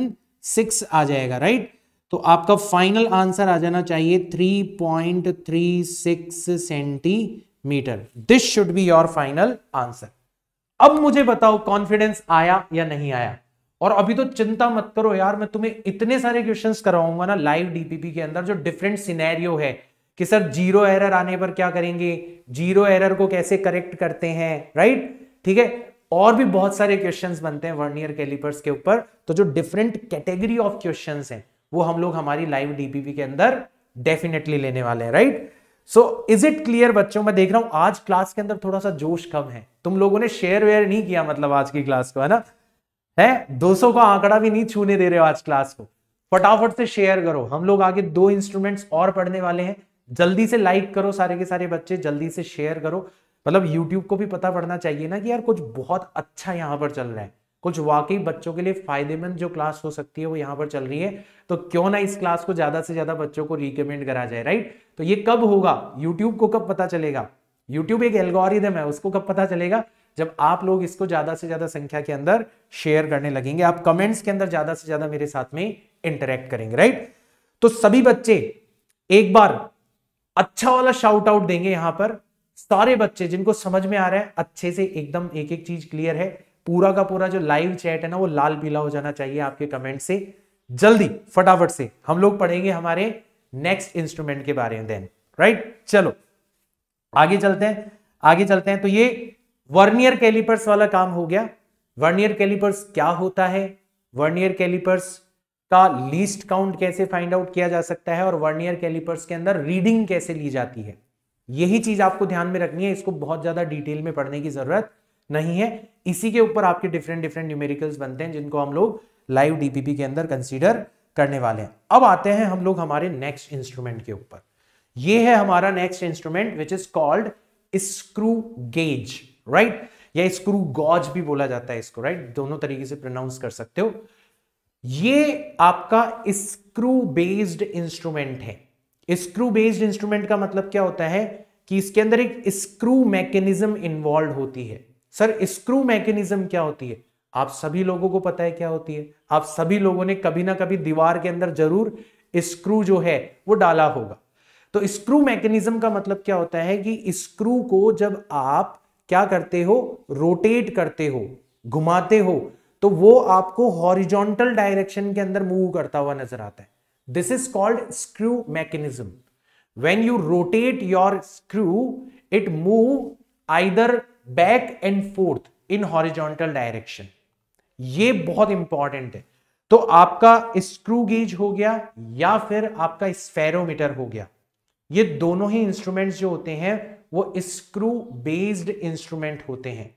[SPEAKER 1] सिक्स आ जाएगा राइट तो आपका फाइनल आंसर आ जाना चाहिए 3.36 centimetre this should be your final answer अब मुझे बताओ कॉन्फिडेंस आया या नहीं आया और अभी तो चिंता मत करो यार मैं तुम्हें इतने सारे क्वेश्चन कराऊंगा ना लाइव डीपीपी के अंदर जो डिफरेंट सिनेरियो है कि सर जीरो एरर आने पर क्या करेंगे जीरो एरर को कैसे करेक्ट करते हैं राइट ठीक है और भी बहुत सारे क्वेश्चंस बनते हैं वर्नियर कैलिपर्स के ऊपर तो जो डिफरेंट कैटेगरी ऑफ क्वेश्चंस हैं वो हम लोग हमारी लाइव डीपीपी के अंदर डेफिनेटली लेने वाले हैं right so is it clear बच्चों मैं देख रहा हूं आज क्लास के अंदर थोड़ा सा जोश कम है तुम लोगों ने शेयर वेयर नहीं किया मतलब आज की क्लास को है ना है 200 का आंकड़ा भी नहीं छूने दे रहे हो आज क्लास को फटाफट से शेयर करो हम लोग आगे दो इंस्ट्रूमेंट्स और पढ़ने वाले हैं जल्दी से लाइक करो सारे के सारे बच्चे जल्दी से शेयर करो मतलब यूट्यूब को भी पता पड़ना चाहिए ना कि यार कुछ बहुत अच्छा यहाँ पर चल रहा है कुछ वाकई बच्चों के लिए फायदेमंद जो क्लास हो सकती है वो यहाँ पर चल रही है तो क्यों ना इस क्लास को ज्यादा से ज्यादा बच्चों को रिकमेंड करा जाए राइट तो ये कब होगा यूट्यूब को कब पता चलेगा यूट्यूब एक एल्गोरिदम है उसको कब पता चलेगा जब आप लोग इसको ज्यादा से ज्यादा संख्या के अंदर शेयर करने लगेंगे आप कमेंट्स के अंदर ज्यादा से ज्यादा मेरे साथ में इंटरेक्ट करेंगे राइट तो सभी बच्चे एक बार अच्छा वाला शाउट आउट देंगे यहां पर सारे बच्चे जिनको समझ में आ रहा है अच्छे से एकदम एक एक चीज क्लियर है पूरा का पूरा जो लाइव चैट है ना वो लाल पीला हो जाना चाहिए आपके कमेंट से जल्दी फटाफट से हम लोग पढ़ेंगे हमारे नेक्स्ट इंस्ट्रूमेंट के बारे में देन राइट चलो आगे चलते हैं आगे चलते हैं तो ये वर्नियर कैलिपर्स वाला काम हो गया वर्नियर कैलिपर्स क्या होता है वर्नियर कैलिपर्स का लीस्ट काउंट कैसे फाइंड आउट किया जा सकता है और वर्नियर कैलिपर्स के अंदर रीडिंग कैसे ली जाती है यही चीज आपको ध्यान में रखनी है इसको बहुत ज्यादा डिटेल में पढ़ने की जरूरत नहीं है इसी के ऊपर आपके डिफरेंट डिफरेंट न्यूमेरिकल्स बनते हैं जिनको हम लोग लाइव डीपीपी के अंदर कंसीडर करने वाले हैं अब आते हैं हम लोग हमारे नेक्स्ट इंस्ट्रूमेंट के ऊपर ये है हमारा next instrument which is called screw gauge right या स्क्रू गॉज भी बोला जाता है इसको राइट right? दोनों तरीके से प्रोनाउंस कर सकते हो ये आपका स्क्रू बेस्ड इंस्ट्रूमेंट है स्क्रू बेस्ड इंस्ट्रूमेंट का मतलब क्या होता है कि इसके अंदर एक स्क्रू मैकेनिज्म इन्वॉल्व होती है सर स्क्रू मैकेनिज्म क्या होती है आप सभी लोगों को पता है क्या होती है आप सभी लोगों ने कभी ना कभी दीवार के अंदर जरूर स्क्रू जो है वो डाला होगा तो स्क्रू मैकेनिज्म का मतलब क्या होता है कि स्क्रू को जब आप क्या करते हो रोटेट करते हो घुमाते हो तो वो आपको हॉरिजॉन्टल डायरेक्शन के अंदर मूव करता हुआ नजर आता है this is called screw mechanism when you rotate your screw it move either back and forth in horizontal direction ये बहुत इंपॉर्टेंट है तो आपका स्क्रू गेज हो गया या फिर आपका स्फेरोमीटर हो गया ये दोनों ही इंस्ट्रूमेंट्स जो होते हैं वो स्क्रू बेस्ड इंस्ट्रूमेंट होते हैं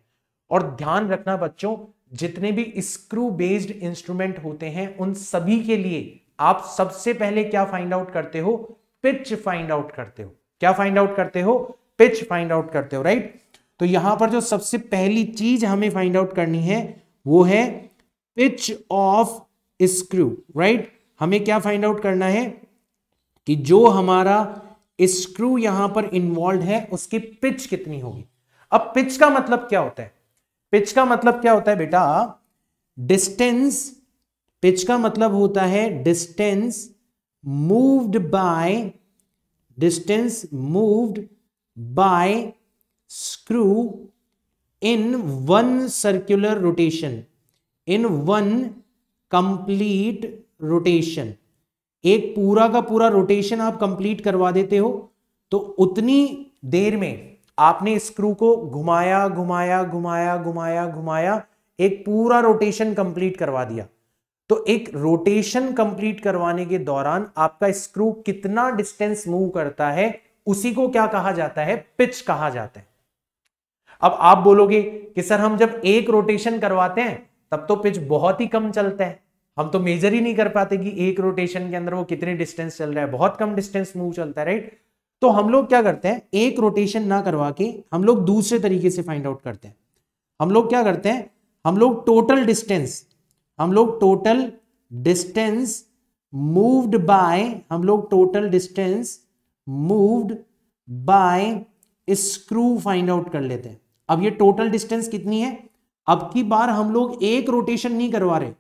[SPEAKER 1] और ध्यान रखना बच्चों जितने भी स्क्रू बेस्ड इंस्ट्रूमेंट होते हैं उन सभी के लिए आप सबसे पहले क्या फाइंड आउट करते हो पिच फाइंड आउट करते हो क्या फाइंड आउट करते हो पिच फाइंड आउट करते हो राइट तो यहां पर जो सबसे पहली चीज हमें फाइंड आउट करनी है वो है पिच ऑफ स्क्रू राइट हमें क्या फाइंड आउट करना है कि जो हमारा स्क्रू यहां पर इन्वॉल्व है उसकी पिच कितनी होगी अब पिच का मतलब क्या होता है पिच का मतलब क्या होता है बेटा डिस्टेंस पिच का मतलब होता है distance moved by distance moved by screw in one circular rotation in one complete rotation एक पूरा का पूरा रोटेशन आप कंप्लीट करवा देते हो तो उतनी देर में आपने स्क्रू को घुमाया घुमाया घुमाया घुमाया घुमाया एक पूरा रोटेशन कंप्लीट करवा दिया तो एक रोटेशन कंप्लीट करवाने के दौरान आपका स्क्रू कितना डिस्टेंस मूव करता है उसी को क्या कहा जाता है पिच कहा जाता है अब आप बोलोगे कि सर हम जब एक रोटेशन करवाते हैं तब तो पिच बहुत ही कम चलता है हम तो मेजर ही नहीं कर पाते कि एक रोटेशन के अंदर वो कितने डिस्टेंस चल रहा है बहुत कम डिस्टेंस मूव चलता है राइट तो हम लोग क्या करते हैं एक रोटेशन ना करवा के हम लोग दूसरे तरीके से फाइंड आउट करते हैं हम लोग क्या करते हैं हम लोग टोटल डिस्टेंस हम लोग टोटल डिस्टेंस मूव्ड बाय हम लोग total distance moved by screw find out कर लेते हैं अब ये टोटल डिस्टेंस कितनी है अब की बार हम लोग एक रोटेशन नहीं करवा रहे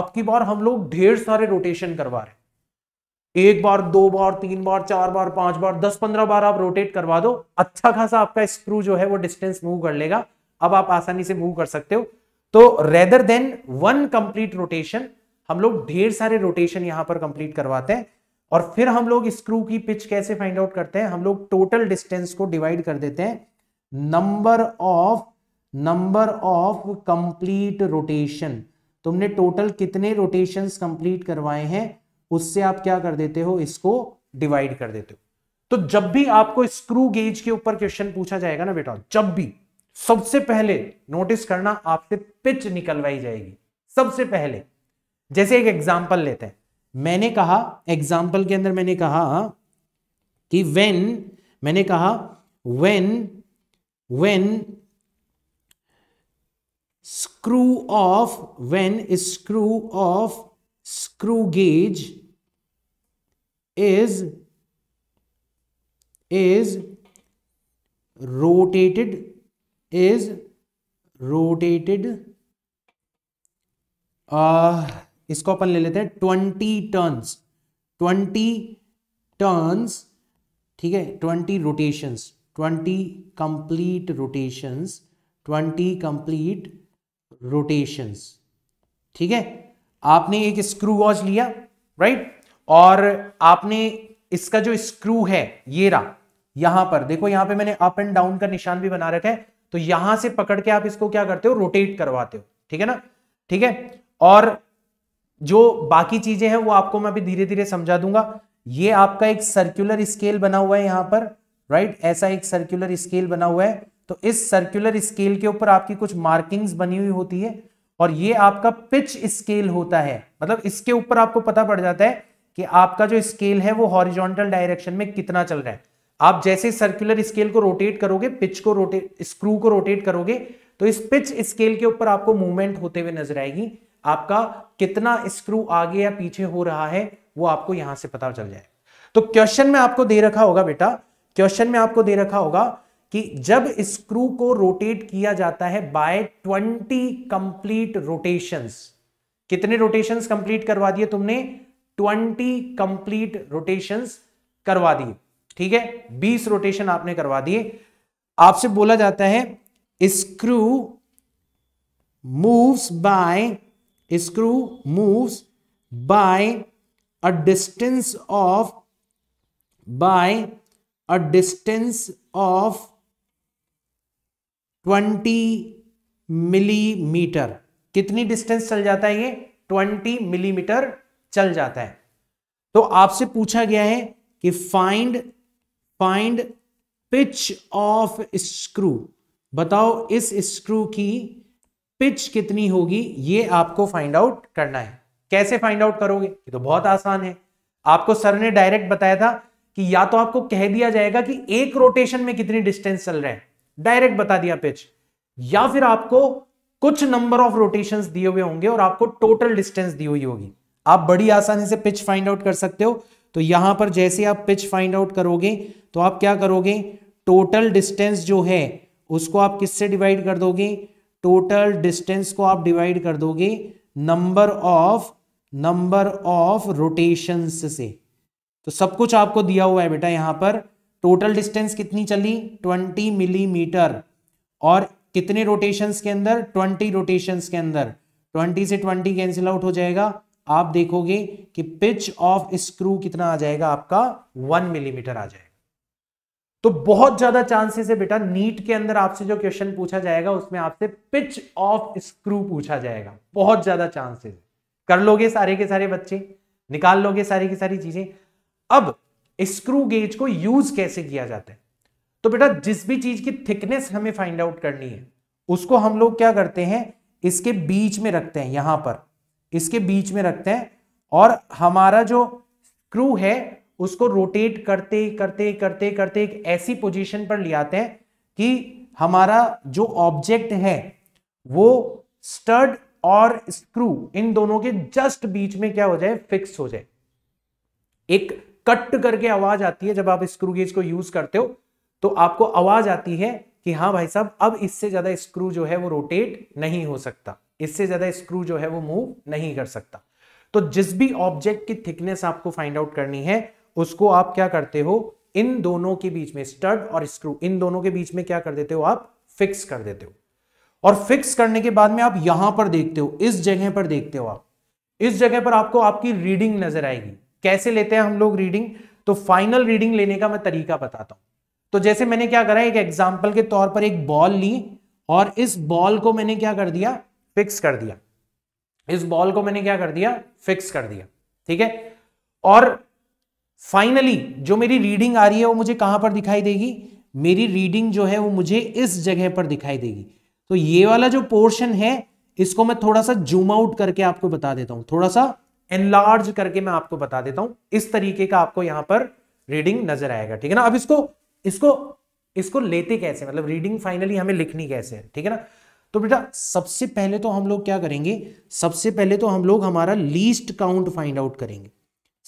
[SPEAKER 1] अब की बार हम लोग ढेर सारे रोटेशन करवा रहे एक बार दो बार तीन बार चार बार पांच बार दस पंद्रह बार आप रोटेट करवा दो अच्छा खासा आपका स्क्रू जो है वो डिस्टेंस मूव कर लेगा अब आप आसानी से मूव कर सकते हो तो rather than one complete rotation हम लोग ढेर सारे रोटेशन यहां पर कंप्लीट करवाते हैं और फिर हम लोग स्क्रू की पिच कैसे फाइंड आउट करते हैं हम लोग टोटल डिस्टेंस को डिवाइड कर देते हैं number of number of complete rotation तुमने टोटल कितने रोटेशन कंप्लीट करवाए हैं उससे आप क्या कर देते हो इसको डिवाइड कर देते हो तो जब भी आपको स्क्रू गेज के ऊपर क्वेश्चन पूछा जाएगा ना बेटा जब भी सबसे पहले नोटिस करना आपसे पिच निकलवाई जाएगी सबसे पहले जैसे एक एग्जाम्पल लेते हैं मैंने कहा एग्जाम्पल के अंदर मैंने कहा कि वेन मैंने कहा when when screw off when is screw off screw gauge is is rotated is rotated uh, इसको अपन ले लेते हैं ट्वेंटी टर्न्स ट्वेंटी टर्न्स ठीक है twenty rotations twenty complete rotations twenty complete rotations ठीक है आपने एक स्क्रू वॉच लिया राइट और आपने इसका जो स्क्रू है ये रहा यहां पर देखो यहां पे मैंने अप एंड डाउन का निशान भी बना रखा है तो यहां से पकड़ के आप इसको क्या करते हो रोटेट करवाते हो ठीक है ना ठीक है और जो बाकी चीजें हैं वो आपको मैं अभी धीरे धीरे समझा दूंगा ये आपका एक सर्कुलर स्केल बना हुआ है यहां पर राइट right? ऐसा एक सर्कुलर स्केल बना हुआ है तो इस सर्कुलर स्केल के ऊपर आपकी कुछ मार्किंग्स बनी हुई होती है और ये आपका पिच स्केल होता है मतलब इसके ऊपर आपको पता पड़ जाता है कि आपका जो स्केल है वो हॉरिजॉन्टल डायरेक्शन में कितना चल रहा है आप जैसे सर्कुलर स्केल को रोटेट करोगे पिच को रोटेट स्क्रू को रोटेट करोगे तो इस पिच स्केल के ऊपर आपको मूवमेंट होते हुए नजर आएगी आपका कितना स्क्रू आगे या पीछे हो रहा है वो आपको यहां से पता चल जाए तो क्वेश्चन में आपको दे रखा होगा बेटा क्वेश्चन में आपको दे रखा होगा कि जब स्क्रू को रोटेट किया जाता है बाय 20 कंप्लीट रोटेशंस कितने रोटेशंस कंप्लीट करवा दिए तुमने 20 कंप्लीट रोटेशंस करवा दिए ठीक है 20 रोटेशन आपने करवा दिए आपसे बोला जाता है screw moves by screw moves by a distance of by a distance of 20 millimetre कितनी डिस्टेंस चल जाता है ये 20 मिलीमीटर चल जाता है तो आपसे पूछा गया है कि find find pitch of screw बताओ इस स्क्रू की पिच कितनी होगी ये आपको फाइंड आउट करना है कैसे फाइंड आउट करोगे ये तो बहुत आसान है आपको सर ने डायरेक्ट बताया था कि या तो आपको कह दिया जाएगा कि एक रोटेशन में कितनी डिस्टेंस चल रहा है डायरेक्ट बता दिया पिच या फिर आपको कुछ नंबर ऑफ रोटेशंस दिए हुए होंगे और आपको टोटल डिस्टेंस दी हुई होगी आप बड़ी आसानी से पिच फाइंड आउट कर सकते हो तो यहां पर जैसे आप पिच फाइंड आउट करोगे तो आप क्या करोगे टोटल डिस्टेंस जो है उसको आप किससे डिवाइड कर दोगे टोटल डिस्टेंस को आप डिवाइड कर दोगे number of number of rotations से तो सब कुछ आपको दिया हुआ है बेटा यहाँ पर टोटल डिस्टेंस कितनी चली 20 मिलीमीटर mm और कितने रोटेशंस के अंदर 20 रोटेशंस के अंदर 20 से 20 कैंसिल आउट हो जाएगा आप देखोगे कि पिच ऑफ स्क्रू कितना आ जाएगा आपका 1 मिलीमीटर mm आ जाएगा तो बहुत ज्यादा चांसेस है बेटा नीट के अंदर आपसे जो क्वेश्चन पूछा जाएगा उसमें आपसे पिच ऑफ स्क्रू पूछा जाएगा बहुत ज्यादा चांसेस कर लोगे सारे के सारे बच्चे निकाल लोगे सारी की सारी चीजें अब स्क्रू गेज को यूज कैसे किया जाता है तो बेटा जिस भी चीज की थिकनेस हमें फाइंड आउट करनी है उसको हम लोग क्या करते हैं इसके बीच में रखते हैं यहां पर इसके बीच में रखते हैं और हमारा जो स्क्रू है उसको रोटेट करते करते करते करते एक ऐसी पोजीशन पर ले आते हैं कि हमारा जो ऑब्जेक्ट है वो स्टड और स्क्रू इन दोनों के जस्ट बीच में क्या हो जाए फिक्स हो जाए एक कट करके आवाज आती है जब आप स्क्रू गेज को यूज करते हो तो आपको आवाज आती है कि हाँ भाई साहब अब इससे ज्यादा स्क्रू जो है वो रोटेट नहीं हो सकता इससे ज्यादा स्क्रू जो है वो मूव नहीं कर सकता तो जिस भी ऑब्जेक्ट की थिकनेस आपको फाइंड आउट करनी है उसको आप क्या करते हो इन दोनों के बीच में स्टड और स्क्रू इन दोनों के बीच में क्या कर देते हो आप फिक्स कर देते हो और फिक्स करने के बाद में आप यहां पर देखते हो इस जगह पर देखते हो आप इस जगह पर आपको आपकी रीडिंग नजर आएगी कैसे लेते हैं हम लोग रीडिंग तो फाइनल रीडिंग लेने का मैं तरीका बताता हूं तो जैसे मैंने क्या करा एक एग्जाम्पल के तौर पर एक बॉल ली और इस बॉल को मैंने क्या कर दिया फिक्स कर दिया इस बॉल को मैंने क्या कर दिया फिक्स कर दिया ठीक है और फाइनली जो मेरी रीडिंग आ रही है वो मुझे कहां पर दिखाई देगी मेरी रीडिंग जो है वो मुझे इस जगह पर दिखाई देगी तो ये वाला जो पोर्शन है इसको मैं थोड़ा सा जूम आउट करके आपको बता देता हूं थोड़ा सा एनलार्ज करके मैं आपको बता देता हूं इस तरीके का आपको यहां पर रीडिंग नजर आएगा ठीक है ना अब इसको इसको इसको लेते कैसे मतलब रीडिंग फाइनली हमें लिखनी कैसे है ठीक है ना तो बेटा सबसे पहले तो हम लोग क्या करेंगे सबसे पहले तो हम लोग हमारा लीस्ट काउंट फाइंड आउट करेंगे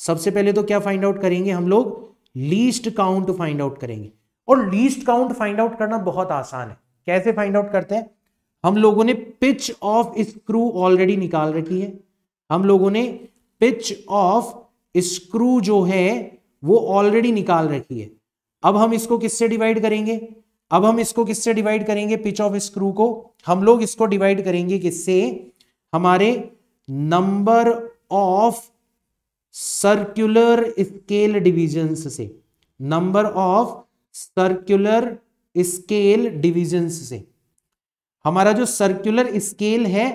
[SPEAKER 1] सबसे पहले तो क्या फाइंड आउट करेंगे हम लोग लीस्ट काउंट फाइंड आउट करेंगे और लीस्ट काउंट फाइंड आउट करना बहुत आसान है कैसे फाइंड आउट करते हैं हम लोगों ने पिच ऑफ स्क्रू ऑलरेडी निकाल रखी है हम लोगों ने पिच ऑफ स्क्रू जो है वो ऑलरेडी निकाल रखी है अब हम इसको किससे डिवाइड करेंगे अब हम इसको किससे डिवाइड करेंगे पिच ऑफ स्क्रू को हम लोग इसको डिवाइड करेंगे किससे हमारे number of circular scale divisions से number of circular scale divisions से हमारा जो सर्कुलर स्केल है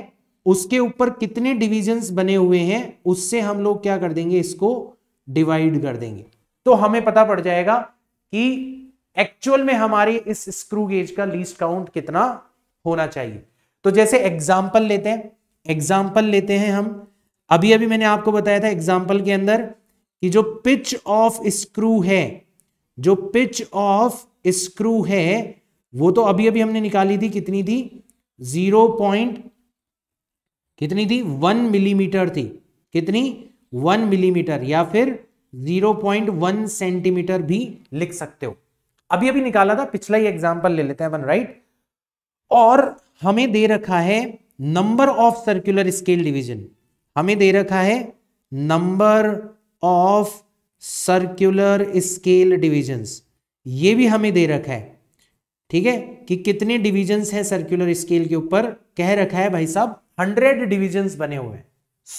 [SPEAKER 1] उसके ऊपर कितने डिविजन्स बने हुए हैं उससे हम लोग क्या कर देंगे इसको डिवाइड कर देंगे तो हमें पता पड़ जाएगा कि एक्चुअल में हमारे इस स्क्रू गेज का लीस्ट काउंट कितना होना चाहिए तो जैसे एग्जाम्पल लेते हैं एग्जाम्पल लेते हैं हम अभी अभी मैंने आपको बताया था एग्जाम्पल के अंदर कि जो पिच ऑफ स्क्रू है जो पिच ऑफ स्क्रू है वो तो अभी अभी हमने निकाली थी कितनी थी जीरो पॉइंट कितनी थी वन मिलीमीटर थी कितनी वन मिलीमीटर या फिर जीरो पॉइंट वन सेंटीमीटर भी लिख सकते हो अभी अभी निकाला था पिछला ही एग्जाम्पल ले लेते हैं अपन राइट और हमें दे रखा है number of circular scale division हमें दे रखा है number of circular scale divisions ये भी हमें दे रखा है ठीक है कि कितने डिविजन्स हैं सर्कुलर स्केल के ऊपर कह रखा है भाई साहब हंड्रेड डिविजन बने हुए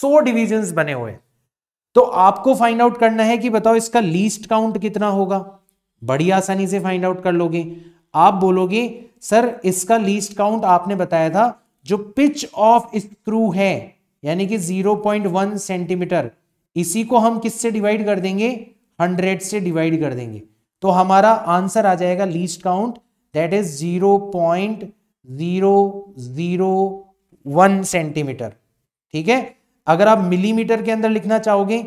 [SPEAKER 1] सो डिविजन बने हुए तो आपको फाइंड आउट करना है कि बताओ इसका लीस्ट काउंट कितना होगा बड़ी आसानी से फाइंड आउट कर लोगे आप बोलोगे सर इसका लीस्ट काउंट आपने बताया था जो पिच ऑफ स्क्रू है यानी कि 0.1 सेंटीमीटर इसी को हम किससे डिवाइड कर देंगे 100 से डिवाइड कर देंगे तो हमारा आंसर आ जाएगा least count that is 0.000 one centimetre ठीक है अगर आप मिलीमीटर के अंदर लिखना चाहोगे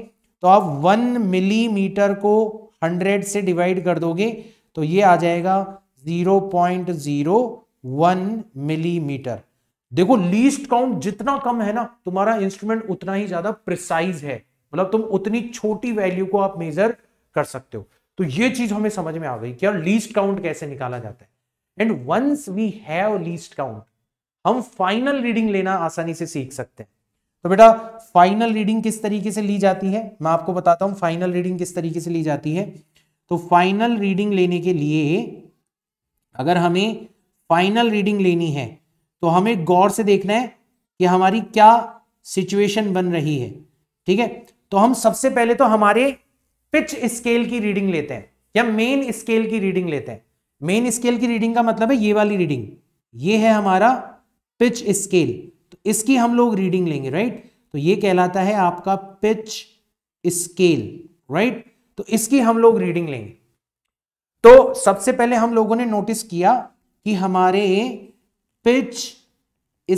[SPEAKER 1] तो आप वन मिलीमीटर को हंड्रेड से डिवाइड कर दोगे तो ये आ जाएगा zero point zero one millimetre देखो लीस्ट काउंट जितना कम है ना तुम्हारा इंस्ट्रूमेंट उतना ही ज्यादा प्रिसाइज है मतलब तुम उतनी छोटी वैल्यू को आप मेजर कर सकते हो तो ये चीज हमें समझ में आ गई कि लीस्ट काउंट कैसे निकाला जाता है and once we have least count हम फाइनल रीडिंग लेना आसानी से सीख सकते हैं तो बेटा फाइनल रीडिंग किस तरीके से ली जाती है मैं आपको बताता हूं फाइनल रीडिंग किस तरीके से ली जाती है तो फाइनल रीडिंग लेने के लिए अगर हमें फाइनल रीडिंग लेनी है तो हमें गौर से देखना है कि हमारी क्या सिचुएशन बन रही है ठीक है तो हम सबसे पहले तो हमारे पिच स्केल की रीडिंग लेते हैं या मेन स्केल की रीडिंग लेते हैं मेन स्केल की रीडिंग का मतलब है ये वाली रीडिंग ये है हमारा पिच स्केल तो इसकी हम लोग रीडिंग लेंगे राइट तो ये कहलाता है आपका पिच स्केल राइट तो इसकी हम लोग रीडिंग लेंगे तो सबसे पहले हम लोगों ने नोटिस किया कि हमारे पिच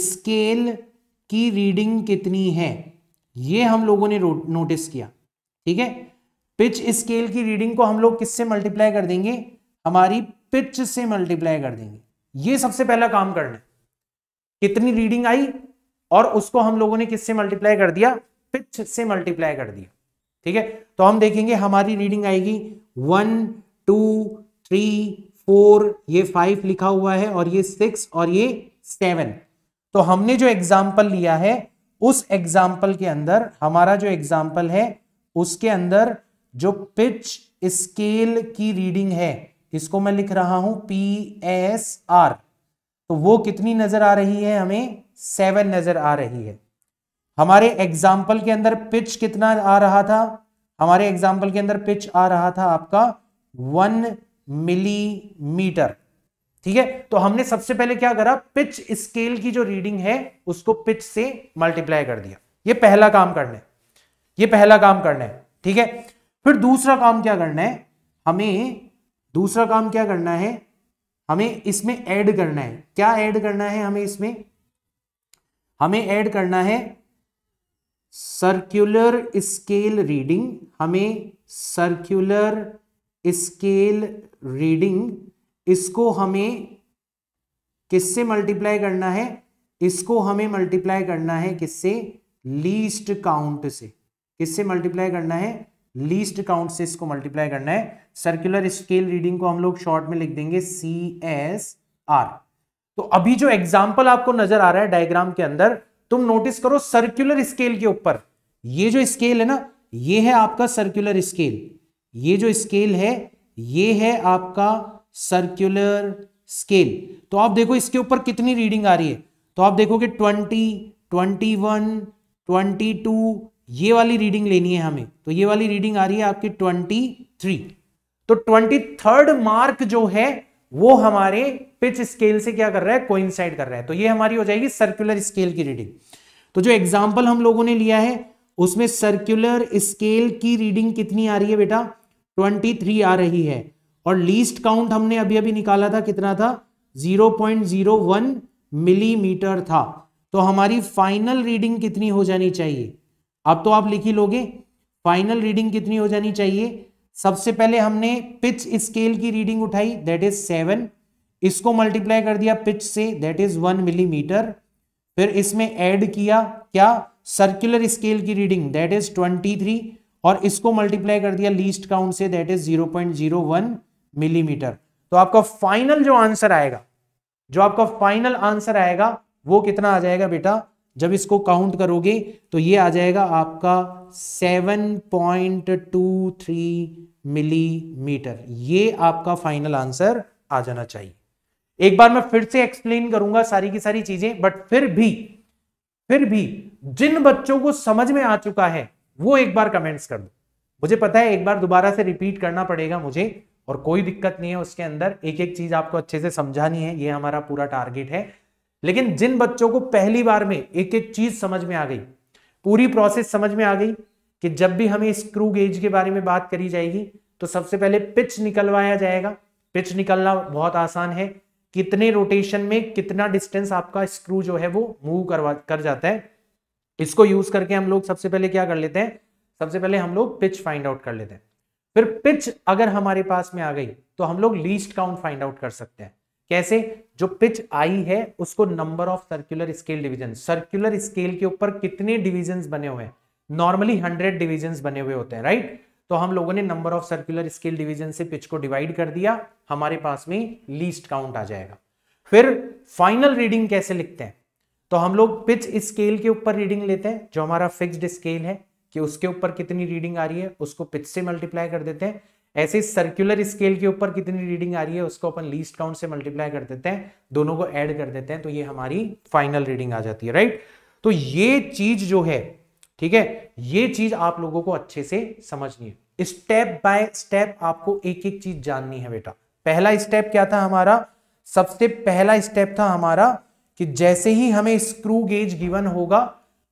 [SPEAKER 1] स्केल की रीडिंग कितनी है ये हम लोगों ने नोटिस किया ठीक है पिच स्केल की रीडिंग को हम लोग किससे मल्टीप्लाई कर देंगे हमारी पिच से मल्टीप्लाई कर देंगे ये सबसे पहला काम करना है कितनी रीडिंग आई और उसको हम लोगों ने किससे मल्टीप्लाई कर दिया पिच से मल्टीप्लाई कर दिया ठीक है तो हम देखेंगे हमारी रीडिंग आएगी वन टू थ्री फोर ये फाइव लिखा हुआ है और ये सिक्स और ये सेवन तो हमने जो एग्जाम्पल लिया है उस एग्जाम्पल के अंदर हमारा जो एग्जाम्पल है उसके अंदर जो पिच स्केल की रीडिंग है इसको मैं लिख रहा हूं पी एस आर तो वो कितनी नजर आ रही है हमें सेवन नजर आ रही है हमारे एग्जाम्पल के अंदर पिच कितना आ रहा था हमारे एग्जाम्पल के अंदर पिच आ रहा था आपका वन मिलीमीटर ठीक है तो हमने सबसे पहले क्या करा पिच स्केल की जो रीडिंग है उसको पिच से मल्टीप्लाई कर दिया ये पहला काम करना है ये पहला काम करना है ठीक है फिर दूसरा काम क्या करना है हमें दूसरा काम क्या करना है हमें इसमें ऐड करना है क्या ऐड करना है हमें इसमें हमें ऐड करना है सर्क्यूलर स्केल रीडिंग हमें सर्क्यूलर स्केल रीडिंग इसको हमें किससे मल्टीप्लाई करना है इसको हमें मल्टीप्लाई करना है किससे लीस्ट काउंट से किससे मल्टीप्लाई करना है लीस्ट काउंट से इसको मल्टीप्लाई करना है सर्कुलर स्केल रीडिंग को हम लोग शॉर्ट में लिख देंगे सी एस आर तो अभी जो एग्जाम्पल आपको नजर आ रहा है डायग्राम के अंदर तुम नोटिस करो सर्कुलर स्केल के ऊपर ये जो स्केल है ना ये है आपका सर्कुलर स्केल ये जो स्केल है ये है आपका सर्कुलर स्केल तो आप देखो इसके ऊपर कितनी रीडिंग आ रही है तो आप देखोगे twenty twenty one twenty two ये वाली रीडिंग लेनी है हमें तो ये वाली रीडिंग आ रही है आपकी ट्वेंटी थ्री तो ट्वेंटी थर्ड मार्क जो है वो हमारे पिच स्केल से क्या कर रहा है कोइंसाइड कर रहा है तो ये हमारी हो जाएगी सर्कुलर स्केल की रीडिंग तो जो एग्जाम्पल हम लोगों ने लिया है उसमें सर्कुलर स्केल की रीडिंग कितनी आ रही है बेटा 23 आ रही है और लीस्ट काउंट हमने अभी अभी निकाला था कितना था 0.01 मिलीमीटर था तो हमारी फाइनल रीडिंग कितनी हो जानी चाहिए अब तो आप लिख ही लोगे फाइनल रीडिंग कितनी हो जानी चाहिए सबसे पहले हमने पिच स्केल की रीडिंग उठाई दैट इज सेवन इसको मल्टीप्लाई कर दिया पिच से दैट इज वन मिलीमीटर फिर इसमें ऐड किया क्या सर्कुलर स्केल की reading that is twenty three और इसको मल्टीप्लाई कर दिया लीस्ट काउंट से that is zero point zero one millimetre तो आपका फाइनल जो आंसर आएगा जो आपका फाइनल आंसर आएगा वो कितना आ जाएगा बेटा जब इसको काउंट करोगे तो ये आ जाएगा आपका 7.23 मिलीमीटर ये आपका फाइनल आंसर आ जाना चाहिए एक बार मैं फिर से एक्सप्लेन करूंगा सारी की सारी चीजें बट फिर भी फिर भी जिन बच्चों को समझ में आ चुका है वो एक बार कमेंट्स कर दो मुझे पता है एक बार दोबारा से रिपीट करना पड़ेगा मुझे और कोई दिक्कत नहीं है उसके अंदर एक एक चीज आपको अच्छे से समझानी है ये हमारा पूरा टारगेट है लेकिन जिन बच्चों को पहली बार में एक एक चीज समझ में आ गई पूरी प्रोसेस समझ में आ गई कि जब भी हमें स्क्रू गेज के बारे में बात करी जाएगी तो सबसे पहले पिच निकलवाया जाएगा पिच निकलना बहुत आसान है कितने रोटेशन में कितना डिस्टेंस आपका स्क्रू जो है वो मूव करवा कर जाता है इसको यूज करके हम लोग सबसे पहले क्या कर लेते हैं सबसे पहले हम लोग पिच फाइंड आउट कर लेते हैं फिर पिच अगर हमारे पास में आ गई तो हम लोग लीस्ट काउंट फाइंड आउट कर सकते हैं कैसे जो पिच आई है उसको number of circular scale division circular scale के ऊपर कितने डिवीजन बने हुए हैं नॉर्मली हंड्रेड डिवीजन बने हुए होते हैं राइट तो हम लोगों ने number of circular scale division से पिच को डिवाइड कर दिया हमारे पास में लीस्ट काउंट आ जाएगा फिर फाइनल रीडिंग कैसे लिखते हैं तो हम लोग पिच स्केल के ऊपर रीडिंग लेते हैं जो हमारा फिक्स्ड स्केल है कि उसके ऊपर कितनी रीडिंग आ रही है उसको पिच से मल्टीप्लाई कर देते हैं ऐसे सर्कुलर स्केल के ऊपर कितनी रीडिंग आ रही है उसको अपन लीस्ट काउंट से मल्टीप्लाई कर देते हैं दोनों को ऐड कर देते हैं तो ये हमारी फाइनल रीडिंग आ जाती है राइट तो ये चीज जो है ठीक है ये चीज आप लोगों को अच्छे से समझनी है स्टेप बाय स्टेप आपको एक एक चीज जाननी है बेटा पहला स्टेप क्या था हमारा सबसे पहला स्टेप था हमारा कि जैसे ही हमें स्क्रू गेज गिवन होगा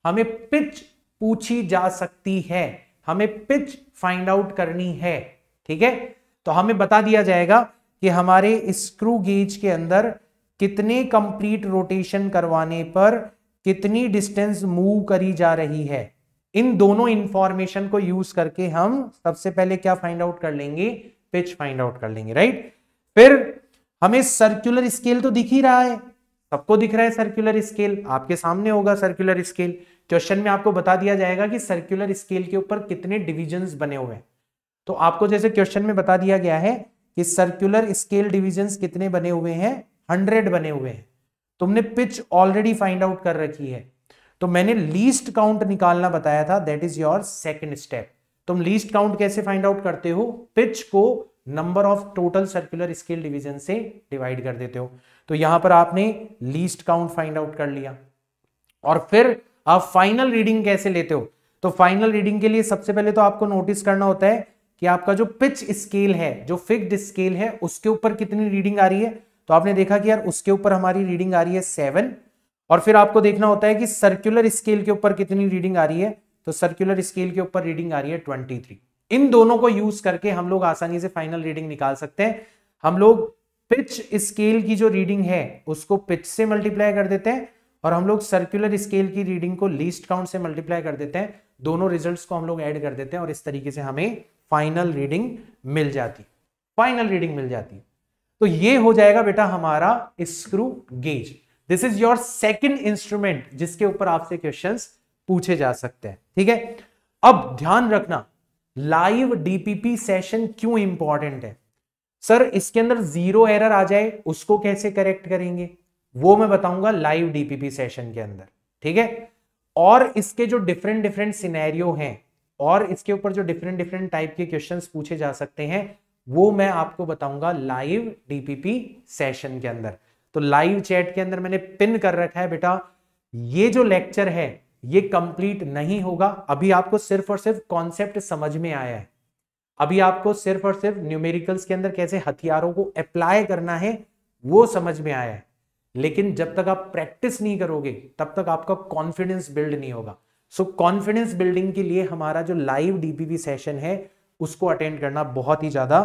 [SPEAKER 1] हमें पिच पूछी जा सकती है हमें पिच फाइंड आउट करनी है ठीक है तो हमें बता दिया जाएगा कि हमारे स्क्रू गेज के अंदर कितने कंप्लीट रोटेशन करवाने पर कितनी डिस्टेंस मूव करी जा रही है इन दोनों इंफॉर्मेशन को यूज करके हम सबसे पहले क्या फाइंड आउट कर लेंगे पिच फाइंड आउट कर लेंगे राइट फिर हमें सर्कुलर स्केल तो दिख ही रहा है सबको दिख रहा है सर्कुलर स्केल आपके सामने होगा सर्कुलर स्केल क्वेश्चन में आपको बता दिया जाएगा कि सर्कुलर स्केल के ऊपर कितने डिविजन बने हुए हैं तो आपको जैसे क्वेश्चन में बता दिया गया है कि सर्कुलर स्केल डिविजन कितने बने हुए हैं हंड्रेड बने हुए हैं तुमने पिच ऑलरेडी फाइंड आउट कर रखी है तो मैंने लीस्ट काउंट निकालना बताया था that is your second step तुम लीस्ट काउंट कैसे फाइंड आउट करते हो पिच को number of total circular scale division से डिवाइड कर देते हो तो यहां पर आपने लीस्ट काउंट फाइंड आउट कर लिया और फिर आप फाइनल रीडिंग कैसे लेते हो तो फाइनल रीडिंग के लिए सबसे पहले तो आपको नोटिस करना होता है कि आपका जो पिच स्केल है जो फिक्ड स्केल है उसके ऊपर कितनी रीडिंग आ रही है तो आपने देखा कि यार उसके ऊपर हमारी रीडिंग आ रही है सेवन और फिर आपको देखना होता है कि सर्कुलर स्केल के ऊपर कितनी रीडिंग आ रही है तो सर्कुलर स्केल के ऊपर रीडिंग आ रही है ट्वेंटी थ्री इन दोनों को यूज करके हम लोग आसानी से फाइनल रीडिंग निकाल सकते हैं हम लोग पिच स्केल की जो रीडिंग है उसको पिच से मल्टीप्लाई कर देते हैं और हम लोग सर्कुलर स्केल की रीडिंग को लीस्ट काउंट से मल्टीप्लाई कर देते हैं दोनों रिजल्ट्स को हम लोग ऐड कर देते हैं और इस तरीके से हमें फाइनल रीडिंग मिल जाती फाइनल रीडिंग मिल जाती तो ये हो जाएगा बेटा हमारा screw gauge this is your second instrument जिसके ऊपर आपसे क्वेश्चंस पूछे जा सकते हैं ठीक है अब ध्यान रखना लाइव डीपीपी सेशन क्यों इंपॉर्टेंट है सर इसके अंदर जीरो एरर आ जाए उसको कैसे करेक्ट करेंगे वो मैं बताऊंगा लाइव डीपीपी सेशन के अंदर ठीक है और इसके जो डिफरेंट डिफरेंट सिनेरियो हैं और इसके ऊपर जो डिफरेंट डिफरेंट टाइप के क्वेश्चन पूछे जा सकते हैं वो मैं आपको बताऊंगा लाइव डीपीपी सेशन के अंदर तो लाइव चैट के अंदर मैंने पिन कर रखा है बेटा ये जो लेक्चर है ये कंप्लीट नहीं होगा अभी आपको सिर्फ और सिर्फ कॉन्सेप्ट समझ में आया है अभी आपको सिर्फ और सिर्फ न्यूमेरिकल्स के अंदर कैसे हथियारों को अप्लाई करना है वो समझ में आया है लेकिन जब तक आप प्रैक्टिस नहीं करोगे तब तक आपका कॉन्फिडेंस बिल्ड नहीं होगा सो कॉन्फिडेंस बिल्डिंग के लिए हमारा जो लाइव डीपीपी सेशन है उसको अटेंड करना बहुत ही ज्यादा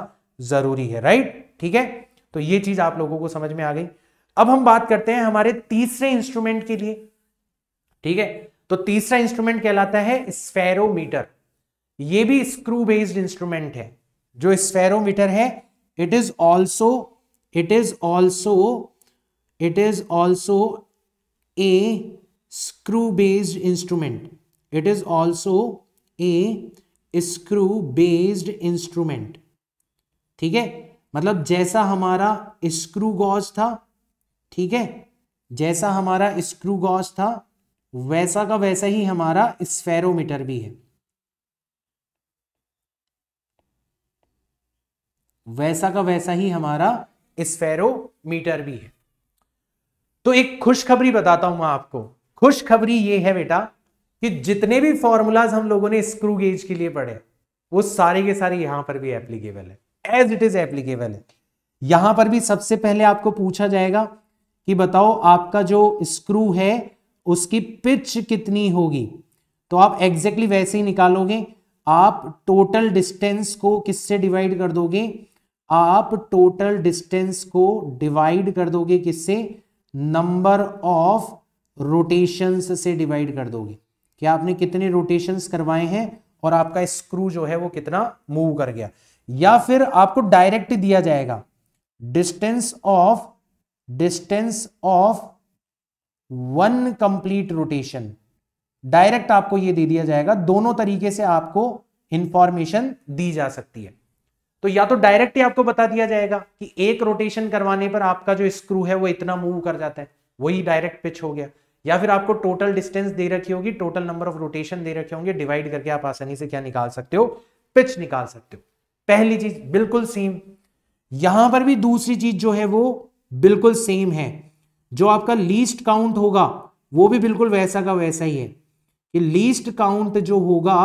[SPEAKER 1] जरूरी है राइट ठीक है तो ये चीज आप लोगों को समझ में आ गई अब हम बात करते हैं हमारे तीसरे इंस्ट्रूमेंट के लिए ठीक है तो तीसरा इंस्ट्रूमेंट कहलाता है स्फेरोमीटर ये भी स्क्रू बेस्ड इंस्ट्रूमेंट है जो स्फेरोमीटर है it is also it is also it is also a screw based instrument it is also a screw based instrument ठीक है मतलब जैसा हमारा स्क्रू गॉज था ठीक है जैसा हमारा स्क्रू गॉज था वैसा का वैसा ही हमारा स्फेरोमीटर भी है वैसा का वैसा ही हमारा स्फेरोमीटर भी है तो एक खुशखबरी बताता हूं मैं आपको खुशखबरी ये है बेटा कि जितने भी फॉर्मूलाज हम लोगों ने स्क्रू गेज के लिए पढ़े वो सारे के सारे यहां पर भी एप्लीकेबल है एज इट इज एप्लीकेबल है यहां पर भी सबसे पहले आपको पूछा जाएगा कि बताओ आपका जो स्क्रू है उसकी पिच कितनी होगी तो आप एग्जैक्टली exactly वैसे ही निकालोगे आप टोटल डिस्टेंस को किससे डिवाइड कर दोगे आप टोटल डिस्टेंस को डिवाइड कर दोगे किससे नंबर ऑफ रोटेशंस से डिवाइड कर दोगे कि आपने कितने रोटेशंस करवाए हैं और आपका स्क्रू जो है वो कितना मूव कर गया या फिर आपको डायरेक्ट दिया जाएगा distance of distance of one complete rotation direct आपको ये दे दिया जाएगा दोनों तरीके से आपको इंफॉर्मेशन दी जा सकती है तो या तो डायरेक्ट ही आपको बता दिया जाएगा कि एक रोटेशन करवाने पर आपका जो स्क्रू है वो इतना मूव कर जाता है वही डायरेक्ट पिच हो गया या फिर आपको टोटल डिस्टेंस दे रखी होगी टोटल नंबर ऑफ रोटेशन दे रखे होंगे डिवाइड करके आप आसानी से क्या निकाल सकते हो पिच निकाल सकते हो पहली चीज बिल्कुल सेम यहां पर भी दूसरी चीज जो है वो बिल्कुल सेम है जो आपका लीस्ट काउंट होगा वो भी बिल्कुल वैसा का वैसा ही है कि लीस्ट काउंट जो होगा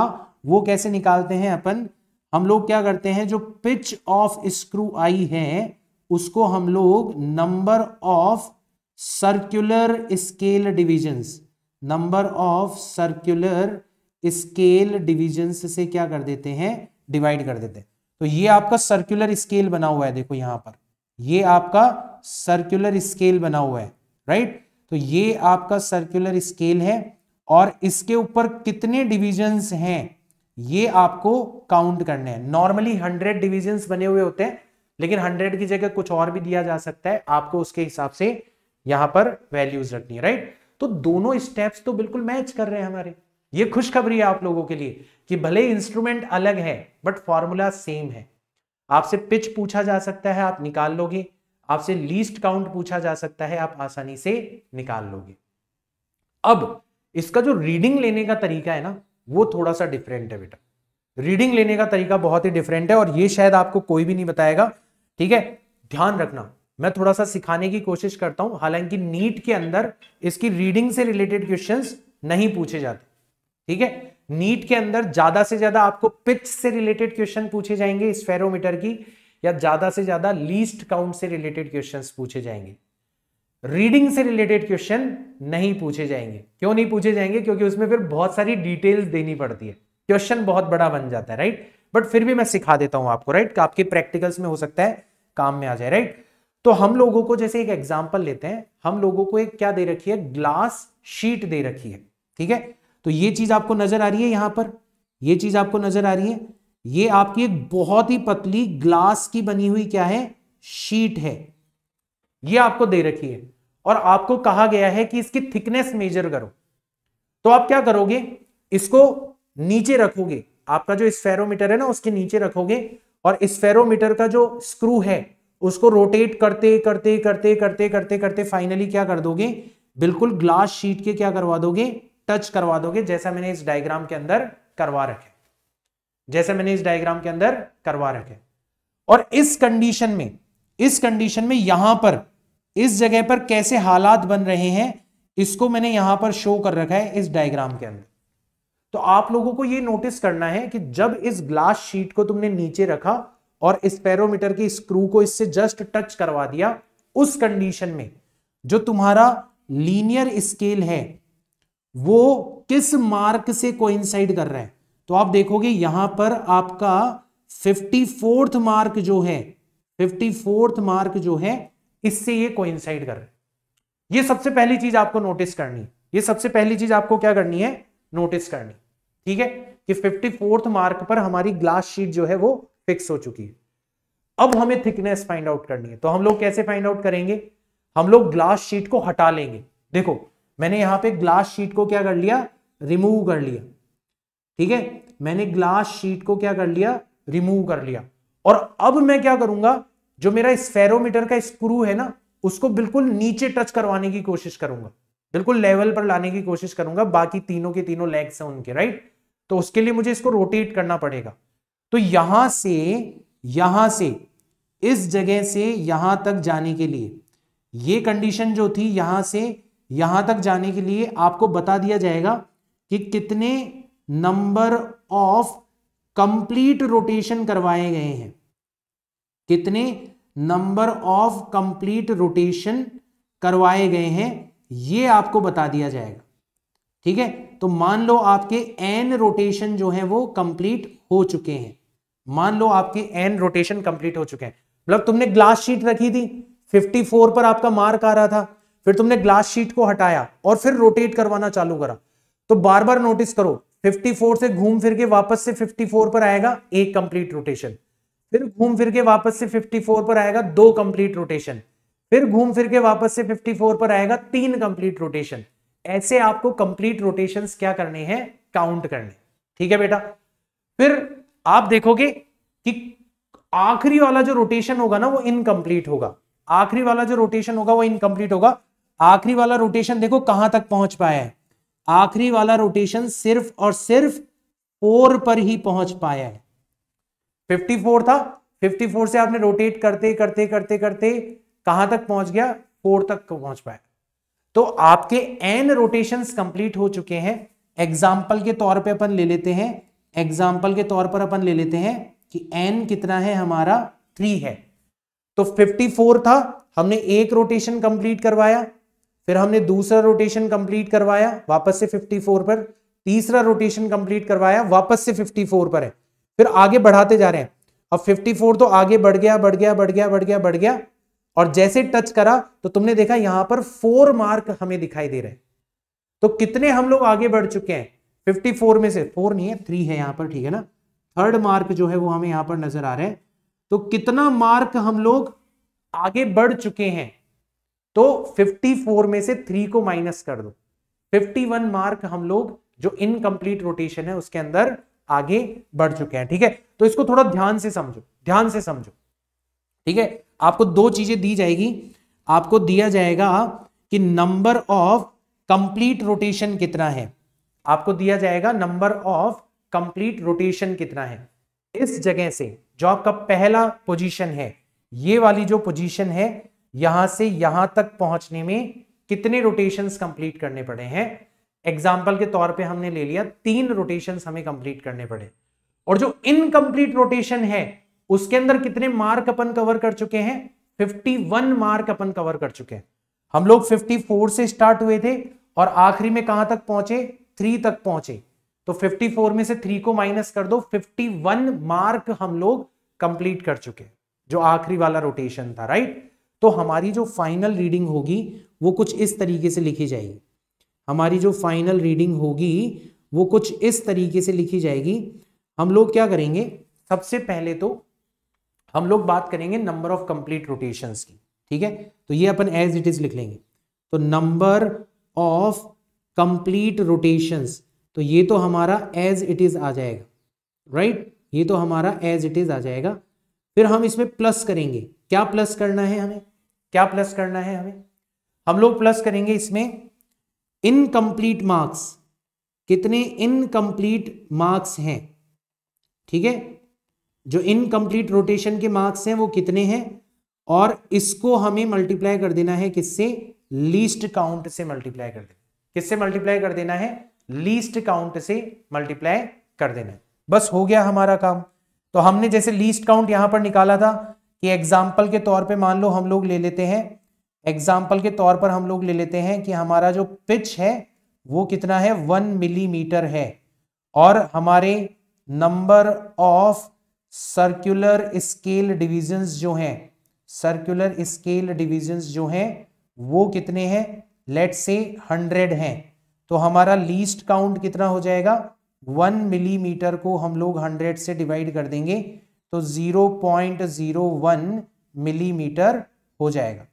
[SPEAKER 1] वो कैसे निकालते हैं अपन हम लोग क्या करते हैं जो पिच ऑफ स्क्रू आई है उसको हम लोग number of circular scale divisions number of circular scale divisions से क्या कर देते हैं डिवाइड कर देते हैं तो ये आपका सर्कुलर स्केल बना हुआ है देखो यहां पर ये आपका सर्कुलर स्केल बना हुआ है राइट तो ये आपका सर्कुलर स्केल है और इसके ऊपर कितने डिविजन्स हैं ये आपको काउंट करने हैं नॉर्मली हंड्रेड डिविजन्स बने हुए होते हैं लेकिन हंड्रेड की जगह कुछ और भी दिया जा सकता है आपको उसके हिसाब से यहां पर वैल्यूज रखनी है राइट तो दोनों स्टेप्स तो बिल्कुल मैच कर रहे हैं हमारे ये खुशखबरी है आप लोगों के लिए कि भले इंस्ट्रूमेंट अलग है बट फॉर्मूला सेम है आपसे पिच पूछा जा सकता है आप निकाल लोगे आपसे लीस्ट काउंट पूछा जा सकता है आप आसानी से निकाल लोगे अब इसका जो रीडिंग लेने का तरीका है ना वो थोड़ा सा डिफरेंट है बेटा रीडिंग लेने का तरीका बहुत ही डिफरेंट है और ये शायद आपको कोई भी नहीं बताएगा ठीक है ध्यान रखना मैं थोड़ा सा सिखाने की कोशिश करता हूं हालांकि नीट के अंदर इसकी रीडिंग से रिलेटेड क्वेश्चंस नहीं पूछे जाते ठीक है नीट के अंदर ज्यादा से ज्यादा आपको पिच से रिलेटेड क्वेश्चन पूछे जाएंगे स्फेरोमीटर की या ज्यादा से ज्यादा लीस्ट काउंट से रिलेटेड क्वेश्चन पूछे जाएंगे रीडिंग से रिलेटेड क्वेश्चन नहीं पूछे जाएंगे क्यों नहीं पूछे जाएंगे क्योंकि उसमें फिर बहुत सारी डिटेल्स देनी पड़ती है क्वेश्चन बहुत बड़ा बन जाता है राइट बट फिर भी मैं सिखा देता हूं आपको राइट आपके प्रैक्टिकल्स में हो सकता है काम में आ जाए राइट तो हम लोगों को जैसे एक एग्जाम्पल लेते हैं हम लोगों को एक क्या दे रखी है ग्लास शीट दे रखी है ठीक है तो ये चीज आपको नजर आ रही है यहां पर ये चीज आपको नजर आ रही है ये आपकी एक बहुत ही पतली ग्लास की बनी हुई क्या है शीट है ये आपको दे रखी है और आपको कहा गया है कि इसकी थिकनेस मेजर करो तो आप क्या करोगे इसको नीचे रखोगे आपका जो स्फेरोमीटर है ना उसके नीचे रखोगे और स्फेरोमीटर का जो स्क्रू है उसको रोटेट करते करते करते करते करते करते फाइनली क्या कर दोगे बिल्कुल ग्लास शीट के क्या करवा दोगे टच करवा दोगे जैसा मैंने इस डायग्राम के अंदर करवा रखे जैसे मैंने इस डायग्राम के अंदर करवा रखे और इस कंडीशन में इस कंडीशन में यहां पर इस जगह पर कैसे हालात बन रहे हैं इसको मैंने यहां पर शो कर रखा है इस डायग्राम के अंदर तो आप लोगों को यह नोटिस करना है कि जब इस ग्लास शीट को तुमने नीचे रखा और स्पेरोमीटर की स्क्रू को इससे जस्ट टच करवा दिया उस कंडीशन में जो तुम्हारा लीनियर स्केल है वो किस मार्क से कोइंसाइड कर रहा है तो आप देखोगे यहां पर आपका फिफ्टी फोर्थ मार्क जो है फिफ्टी फोर्थ मार्क जो है इससे ये कोइंसाइड कर रहा है ये सबसे पहली चीज आपको नोटिस करनी है ये सबसे पहली चीज आपको क्या करनी है नोटिस करनी ठीक है कि फिफ्टी फोर्थ मार्क पर हमारी ग्लास शीट जो है वो फिक्स हो चुकी है अब हमें थिकनेस फाइंड आउट करनी है तो हम लोग कैसे फाइंड आउट करेंगे हम लोग ग्लास शीट को हटा लेंगे देखो मैंने यहां पे ग्लास शीट को क्या कर लिया रिमूव कर लिया ठीक है मैंने ग्लास शीट को क्या कर लिया रिमूव कर लिया और अब मैं क्या करूंगा जो मेरा स्पेरोमीटर का स्क्रू है ना उसको बिल्कुल नीचे टच करवाने की कोशिश करूंगा बिल्कुल लेवल पर लाने की कोशिश करूंगा बाकी तीनों के तीनों लेग्स हैं उनके राइट तो उसके लिए मुझे इसको रोटेट करना पड़ेगा तो यहां से यहां से इस जगह से यहां तक जाने के लिए ये कंडीशन जो थी यहां से यहां तक जाने के लिए आपको बता दिया जाएगा कि कितने नंबर ऑफ कंप्लीट रोटेशन करवाए गए हैं कितने नंबर ऑफ कंप्लीट रोटेशन करवाए गए हैं ये आपको बता दिया जाएगा ठीक है तो मान लो आपके एन रोटेशन जो है वो कंप्लीट हो चुके हैं मान लो आपकी एन रोटेशन कंप्लीट हो चुके हैं मतलब तुमने ग्लास शीट रखी थी 54 पर आपका मार्क आ रहा था फिर तुमने ग्लास शीट को हटाया और फिर रोटेट करवाना चालू करा तो बार बार नोटिस करो 54 से घूम फिर के वापस से 54 पर आएगा एक कंप्लीट रोटेशन फिर घूम फिर के वापस से 54 पर आएगा दो कंप्लीट रोटेशन फिर घूम फिर के वापस से 54 पर आएगा तीन कंप्लीट रोटेशन ऐसे आपको कंप्लीट रोटेशन क्या करने हैं काउंट करने ठीक है बेटा फिर आप देखोगे कि आखिरी वाला जो रोटेशन होगा ना वो इनकम्प्लीट होगा आखिरी वाला जो रोटेशन होगा वो इनकम्प्लीट होगा आखिरी वाला रोटेशन देखो कहां तक पहुंच पाया है आखिरी वाला रोटेशन सिर्फ और सिर्फ फोर पर ही पहुंच पाया है 54 था 54 से आपने रोटेट करते करते करते करते कहां तक पहुंच गया फोर तक पहुंच पाया तो आपके एन रोटेशंस कंप्लीट हो चुके हैं एग्जाम्पल के तौर पे अपन ले लेते हैं एग्जाम्पल के तौर पर अपन ले लेते हैं कि एन कितना है हमारा थ्री है तो 54 था हमने एक रोटेशन कंप्लीट करवाया फिर हमने दूसरा रोटेशन कंप्लीट करवाया वापस से 54 पर तीसरा रोटेशन कंप्लीट करवाया वापस से 54 पर है फिर आगे बढ़ाते जा रहे हैं अब 54 तो आगे बढ़ गया बढ़ गया बढ़ गया बढ़ गया बढ़ गया और जैसे टच करा तो तुमने देखा यहां पर फोर मार्क हमें दिखाई दे रहे हैं तो कितने हम लोग आगे बढ़ चुके हैं 54 में से फोर नहीं है थ्री है यहाँ पर ठीक है ना थर्ड मार्क जो है वो हमें यहाँ पर नजर आ रहे हैं तो कितना मार्क हम लोग आगे बढ़ चुके हैं तो 54 में से थ्री को माइनस कर दो 51 मार्क हम लोग जो इनकम्प्लीट रोटेशन है उसके अंदर आगे बढ़ चुके हैं ठीक है थीके? तो इसको थोड़ा ध्यान से समझो ध्यान से समझो ठीक है आपको दो चीजें दी जाएगी आपको दिया जाएगा कि नंबर ऑफ कंप्लीट रोटेशन कितना है आपको दिया जाएगा नंबर ऑफ कंप्लीट रोटेशन कितना है इस जगह से जो आपका पहला पोजीशन है ये वाली जो पोजीशन है यहां से यहां तक पहुंचने में कितने रोटेशंस कंप्लीट करने पड़े हैं एग्जाम्पल के तौर पे हमने ले लिया तीन रोटेशन हमें कंप्लीट करने पड़े और जो इनकम्प्लीट रोटेशन है उसके अंदर कितने मार्क अपन कवर कर चुके हैं 51 मार्क अपन कवर कर चुके हैं हम लोग 54 से स्टार्ट हुए थे और आखिरी में कहां तक पहुंचे थ्री तक पहुंचे तो 54 में से थ्री को माइनस कर दो 51 मार्क हम लोग कंप्लीट कर चुके जो आखिरी वाला रोटेशन था राइट तो हमारी जो फाइनल रीडिंग होगी वो कुछ इस तरीके से लिखी जाएगी हमारी जो फाइनल रीडिंग होगी वो कुछ इस तरीके से लिखी जाएगी हम लोग क्या करेंगे सबसे पहले तो हम लोग बात करेंगे नंबर ऑफ कंप्लीट रोटेशंस की ठीक है तो ये अपन एज इट इज लिख लेंगे तो नंबर ऑफ कंप्लीट रोटेशंस तो ये तो हमारा एज इट इज़ आ जाएगा राइट right? ये तो हमारा एज इट इज़ आ जाएगा फिर हम इसमें प्लस करेंगे क्या प्लस करना है हमें क्या प्लस करना है हमें हम लोग प्लस करेंगे इसमें इनकम्प्लीट मार्क्स कितने इनकम्प्लीट मार्क्स हैं ठीक है जो इनकम्प्लीट रोटेशन के मार्क्स हैं वो कितने हैं और इसको हमें मल्टीप्लाई कर देना है किससे लीस्ट काउंट से मल्टीप्लाई कर देना किससे मल्टीप्लाई कर देना है लीस्ट काउंट से मल्टीप्लाई कर देना है बस हो गया हमारा काम तो हमने जैसे लीस्ट काउंट यहां पर निकाला था कि एग्जाम्पल के तौर पे मान लो हम लोग ले लेते हैं एग्जाम्पल के तौर पर हम लोग ले लेते हैं कि हमारा जो पिच है वो कितना है वन मिलीमीटर है और हमारे number of circular scale divisions जो हैं सर्कुलर स्केल डिविजन्स जो हैं वो कितने हैं लेट से हंड्रेड हैं तो हमारा लीस्ट काउंट कितना हो जाएगा वन मिलीमीटर को हम लोग हंड्रेड से डिवाइड कर देंगे तो zero point zero one millimetre हो जाएगा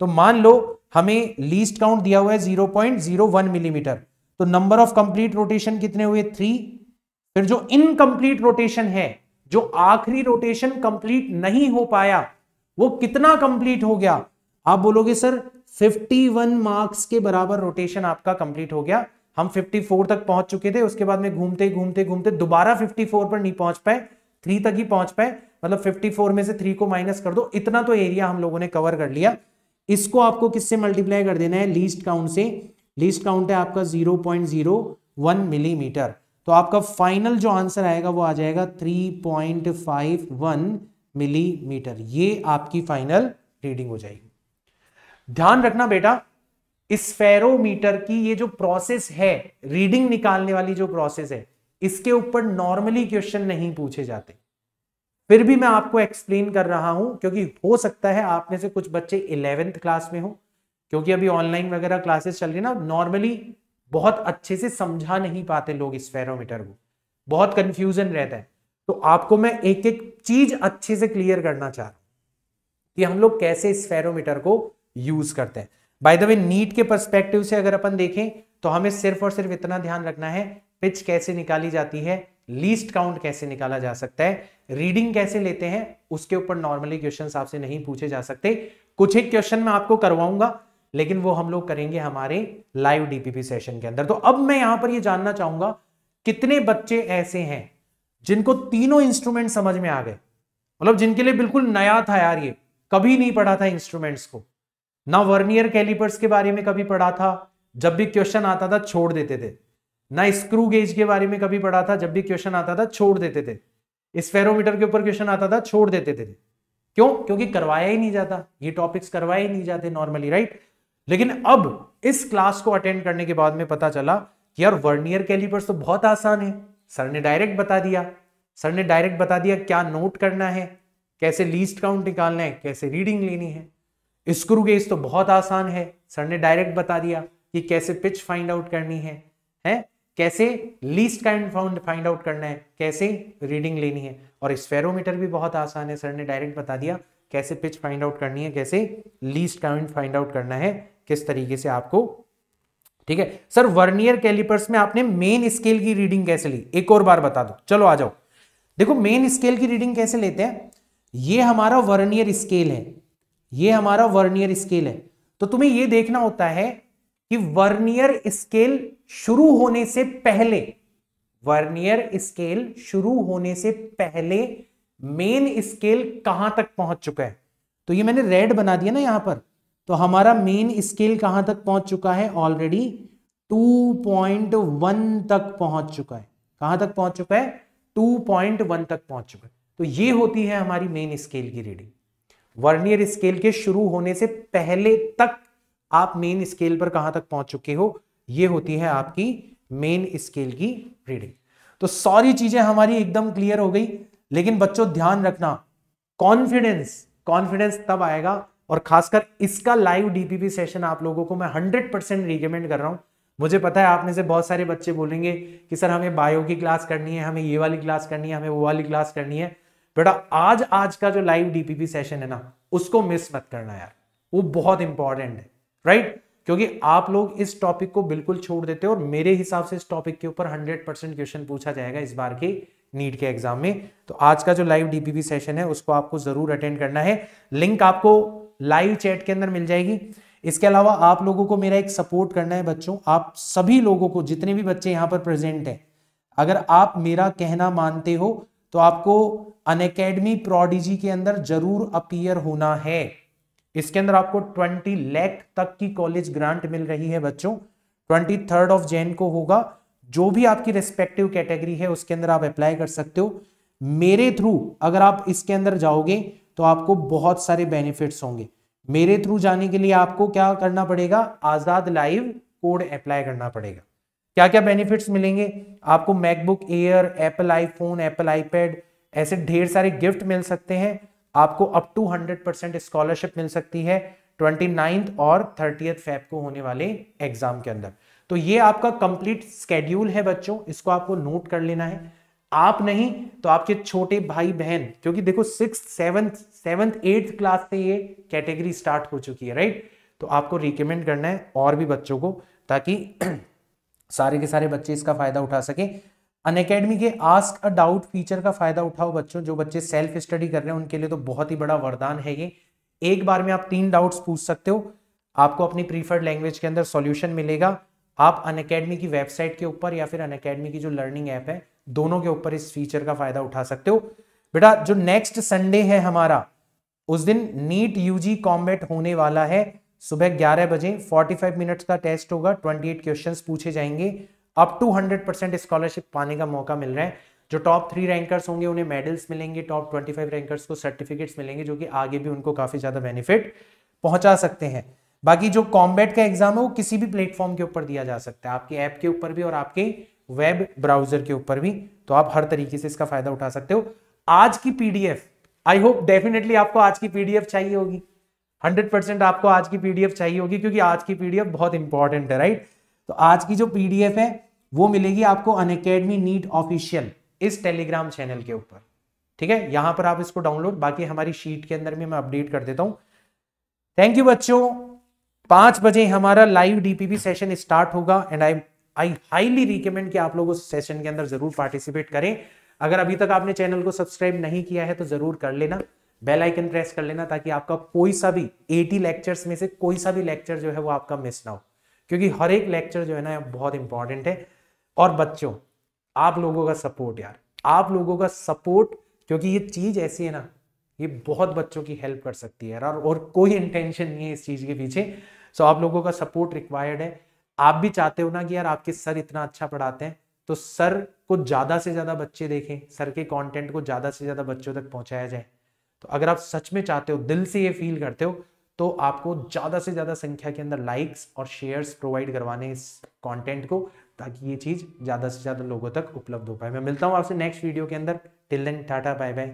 [SPEAKER 1] तो मान लो हमें लीस्ट काउंट दिया हुआ है zero point zero one millimetre तो नंबर ऑफ कंप्लीट रोटेशन कितने हुए थ्री फिर जो इनकम्प्लीट रोटेशन है जो आखिरी रोटेशन कंप्लीट नहीं हो पाया वो कितना कंप्लीट हो गया आप बोलोगे सर 51 मार्क्स के बराबर रोटेशन आपका कंप्लीट हो गया हम 54 तक पहुंच चुके थे उसके बाद में घूमते घूमते घूमते दोबारा 54 पर नहीं पहुंच पाए थ्री तक ही पहुंच पाए मतलब 54 में से थ्री को माइनस कर दो इतना तो एरिया हम लोगों ने कवर कर लिया इसको आपको किससे मल्टीप्लाई कर देना है लीस्ट काउंट से लीस्ट काउंट है आपका वन मिलीमीटर तो आपका फाइनल जो आंसर आएगा वो आ जाएगा वन मिलीमीटर ये आपकी फाइनल रीडिंग हो जाएगी ध्यान रखना बेटा स्फेरोमीटर की ये जो प्रोसेस है रीडिंग निकालने वाली जो प्रोसेस है इसके ऊपर नॉर्मली क्वेश्चन नहीं पूछे जाते फिर भी मैं आपको एक्सप्लेन कर रहा हूं क्योंकि हो सकता है आप में से कुछ बच्चे इलेवेंथ क्लास में हो क्योंकि अभी ऑनलाइन वगैरह क्लासेस चल रही ना नॉर्मली बहुत अच्छे से समझा नहीं पाते लोग स्फेरोमीटर को बहुत कंफ्यूजन रहता है तो आपको मैं एक एक चीज अच्छे से क्लियर करना चाह रहा हूं कि हम लोग कैसे स्फेरोमीटर को यूज करते हैं बाय द वे नीट के परस्पेक्टिव से अगर अपन देखें तो हमें सिर्फ और सिर्फ इतना ध्यान रखना है पिच कैसे निकाली जाती है लीस्ट काउंट कैसे निकाला जा सकता है रीडिंग कैसे लेते हैं उसके ऊपर नॉर्मली क्वेश्चन आपसे नहीं पूछे जा सकते कुछ एक क्वेश्चन मैं आपको करवाऊंगा लेकिन वो हम लोग करेंगे हमारे लाइव डीपीपी सेशन के अंदर तो अब मैं यहां पर ये यह जानना चाहूंगा कितने बच्चे ऐसे हैं जिनको तीनों इंस्ट्रूमेंट समझ में आ गए मतलब जिनके लिए बिल्कुल नया था यार ये कभी नहीं पढ़ा था इंस्ट्रूमेंट्स को ना वर्नियर कैलिपर्स के बारे में कभी पढ़ा था जब भी क्वेश्चन आता था छोड़ देते थे ना स्क्रू गेज के बारे में कभी पढ़ा था जब भी क्वेश्चन आता था छोड़ देते थे स्फेरोमीटर के ऊपर क्वेश्चन आता था छोड़ देते थे क्यों क्योंकि करवाया ही नहीं जाता ये टॉपिक्स करवाए ही नहीं जाते नॉर्मली राइट लेकिन अब इस क्लास को अटेंड करने के बाद में पता चला कि यार वर्नियर कैलिपर्स तो बहुत आसान है सर ने डायरेक्ट बता दिया सर ने डायरेक्ट बता दिया क्या नोट करना है कैसे लीस्ट काउंट निकालना है कैसे रीडिंग लेनी है स्क्रू गेज तो बहुत आसान है सर ने डायरेक्ट बता दिया कि कैसे पिच फाइंड आउट करनी है हैं कैसे least count found find out करना है कैसे रीडिंग लेनी है और स्पेरोमीटर भी बहुत आसान है सर ने डायरेक्ट बता दिया कैसे पिच फाइंड आउट करनी है कैसे लीस्ट काइंड फाइंड आउट करना है किस तरीके से आपको ठीक है सर वर्नियर कैलिपर्स में आपने मेन स्केल की रीडिंग कैसे ली एक और बार बता दो चलो आ जाओ देखो मेन स्केल की रीडिंग कैसे लेते हैं ये हमारा वर्नियर स्केल है ये हमारा वर्नियर स्केल है तो तुम्हें यह देखना होता है कि वर्नियर स्केल शुरू होने से पहले वर्नियर स्केल शुरू होने से पहले मेन स्केल कहां तक पहुंच चुका है तो ये मैंने रेड बना दिया ना यहां पर तो हमारा मेन स्केल कहां तक पहुंच चुका है ऑलरेडी 2.1 तक पहुंच चुका है कहां तक पहुंच चुका है 2.1 तक पहुंच चुका है तो ये होती है हमारी मेन स्केल की रीडिंग वर्नियर स्केल के शुरू होने से पहले तक आप मेन स्केल पर कहां तक पहुंच चुके हो ये होती है आपकी मेन स्केल की रीडिंग तो सारी चीजें हमारी एकदम क्लियर हो गई लेकिन बच्चों ध्यान रखना कॉन्फिडेंस कॉन्फिडेंस तब आएगा और खासकर इसका लाइव डीपीपी सेशन आप लोगों को मैं हंड्रेड परसेंट रिकमेंड कर रहा हूं मुझे पता है आप में से बहुत सारे बच्चे बोलेंगे कि सर हमें बायो की क्लास करनी है हमें ये वाली क्लास करनी है हमें वो वाली क्लास करनी है बेटा आज आज का जो लाइव डीपीपी सेशन है ना उसको मिस मत करना यार वो बहुत इंपॉर्टेंट है राइट क्योंकि आप लोग इस टॉपिक को बिल्कुल छोड़ देते हो और मेरे हिसाब से इस टॉपिक के ऊपर 100 परसेंट क्वेश्चन पूछा जाएगा इस बार के नीट के एग्जाम में तो आज का जो लाइव डीपीपी सेशन है उसको आपको जरूर अटेंड करना है लिंक आपको लाइव चैट के अंदर मिल जाएगी इसके अलावा आप लोगों को मेरा एक सपोर्ट करना है बच्चों आप सभी लोगों को जितने भी बच्चे यहाँ पर प्रेजेंट हैं अगर आप मेरा कहना मानते हो तो आपको अनएकेडमी प्रोडिजी के अंदर जरूर अपीयर होना है इसके अंदर आपको 20 लैक तक की कॉलेज ग्रांट मिल रही है बच्चों ट्वेंटी थर्ड ऑफ जैन को होगा जो भी आपकी रिस्पेक्टिव कैटेगरी है उसके अंदर आप अप्लाई कर सकते हो मेरे थ्रू अगर आप इसके अंदर जाओगे तो आपको बहुत सारे बेनिफिट्स होंगे मेरे थ्रू जाने के लिए आपको क्या करना पड़ेगा आजाद लाइव कोड अप्लाई करना पड़ेगा क्या क्या बेनिफिट्स मिलेंगे आपको MacBook Air Apple iPhone Apple iPad ऐसे ढेर सारे गिफ्ट मिल सकते हैं आपको up to hundred percent scholarship मिल सकती है ट्वेंटी नाइन्थ और थर्टीएथ फेब को होने वाले एग्जाम के अंदर तो ये आपका कंप्लीट स्केड्यूल है बच्चों इसको आपको नोट कर लेना है आप नहीं तो आपके छोटे भाई बहन क्योंकि देखो six seventh seventh eighth class से ये कैटेगरी स्टार्ट हो चुकी है राइट तो आपको रिकमेंड करना है और भी बच्चों को ताकि सारे के सारे बच्चे इसका फायदा उठा सके अन के आस्क अ डाउट फीचर का फायदा उठाओ बच्चों जो बच्चे सेल्फ स्टडी कर रहे हैं उनके लिए तो बहुत ही बड़ा वरदान है ये एक बार में आप तीन डाउट्स पूछ सकते हो आपको अपनी प्रीफर्ड लैंग्वेज के अंदर सॉल्यूशन मिलेगा आप अन की वेबसाइट के ऊपर या फिर अन की जो लर्निंग ऐप है दोनों के ऊपर इस फीचर का फायदा उठा सकते हो बेटा जो नेक्स्ट संडे है हमारा उस दिन नीट यूजी कॉम्बेट होने वाला है सुबह 11 बजे 45 मिनट्स का टेस्ट होगा 28 क्वेश्चंस पूछे जाएंगे अप टू 100 परसेंट स्कॉलरशिप पाने का मौका मिल रहा है जो टॉप थ्री रैंकर्स होंगे उन्हें मेडल्स मिलेंगे टॉप 25 रैंकर्स को सर्टिफिकेट्स मिलेंगे जो कि आगे भी उनको काफ़ी ज़्यादा बेनिफिट पहुंचा सकते हैं बाकी जो कॉम्बैट का एग्जाम है वो किसी भी प्लेटफॉर्म के ऊपर दिया जा सकता है आपके ऐप के ऊपर भी और आपके वेब ब्राउजर के ऊपर भी तो आप हर तरीके से इसका फायदा उठा सकते हो आज की पीडीएफ आई होप डेफिनेटली आपको आज की पीडीएफ चाहिए होगी हंड्रेड परसेंट आपको आज की पीडीएफ चाहिए होगी क्योंकि आज की पीडीएफ बहुत इंपॉर्टेंट है राइट तो आज की जो पीडीएफ है वो मिलेगी आपको अनकेडमी नीट ऑफिशियल इस टेलीग्राम चैनल के ऊपर ठीक है यहां पर आप इसको डाउनलोड बाकी हमारी शीट के अंदर भी मैं अपडेट कर देता हूं थैंक यू बच्चों पांच बजे हमारा लाइव डीपीपी सेशन स्टार्ट होगा and I I highly recommend कि आप लोग उस सेशन के अंदर जरूर पार्टिसिपेट करें अगर अभी तक आपने चैनल को सब्सक्राइब नहीं किया है तो जरूर कर लेना बेल आइकन प्रेस कर लेना ताकि आपका कोई सा भी एटी लेक्चर्स में से कोई सा भी लेक्चर जो है वो आपका मिस ना हो क्योंकि हर एक लेक्चर जो है ना बहुत इंपॉर्टेंट है और बच्चों आप लोगों का सपोर्ट यार आप लोगों का सपोर्ट क्योंकि ये चीज़ ऐसी है ना ये बहुत बच्चों की हेल्प कर सकती है यार और कोई इंटेंशन नहीं है इस चीज़ के पीछे सो आप लोगों का सपोर्ट रिक्वायर्ड है आप भी चाहते हो ना कि यार आपके सर इतना अच्छा पढ़ाते हैं तो सर को ज़्यादा से ज़्यादा बच्चे देखें सर के कंटेंट को ज़्यादा से ज़्यादा बच्चों तक पहुंचाया जाए तो अगर आप सच में चाहते हो दिल से ये फील करते हो तो आपको ज़्यादा से ज़्यादा संख्या के अंदर लाइक्स और शेयर्स प्रोवाइड करवाने इस कंटेंट को ताकि ये चीज़ ज़्यादा से ज़्यादा लोगों तक उपलब्ध हो पाए मैं मिलता हूँ आपसे नेक्स्ट वीडियो के अंदर till then tata bye bye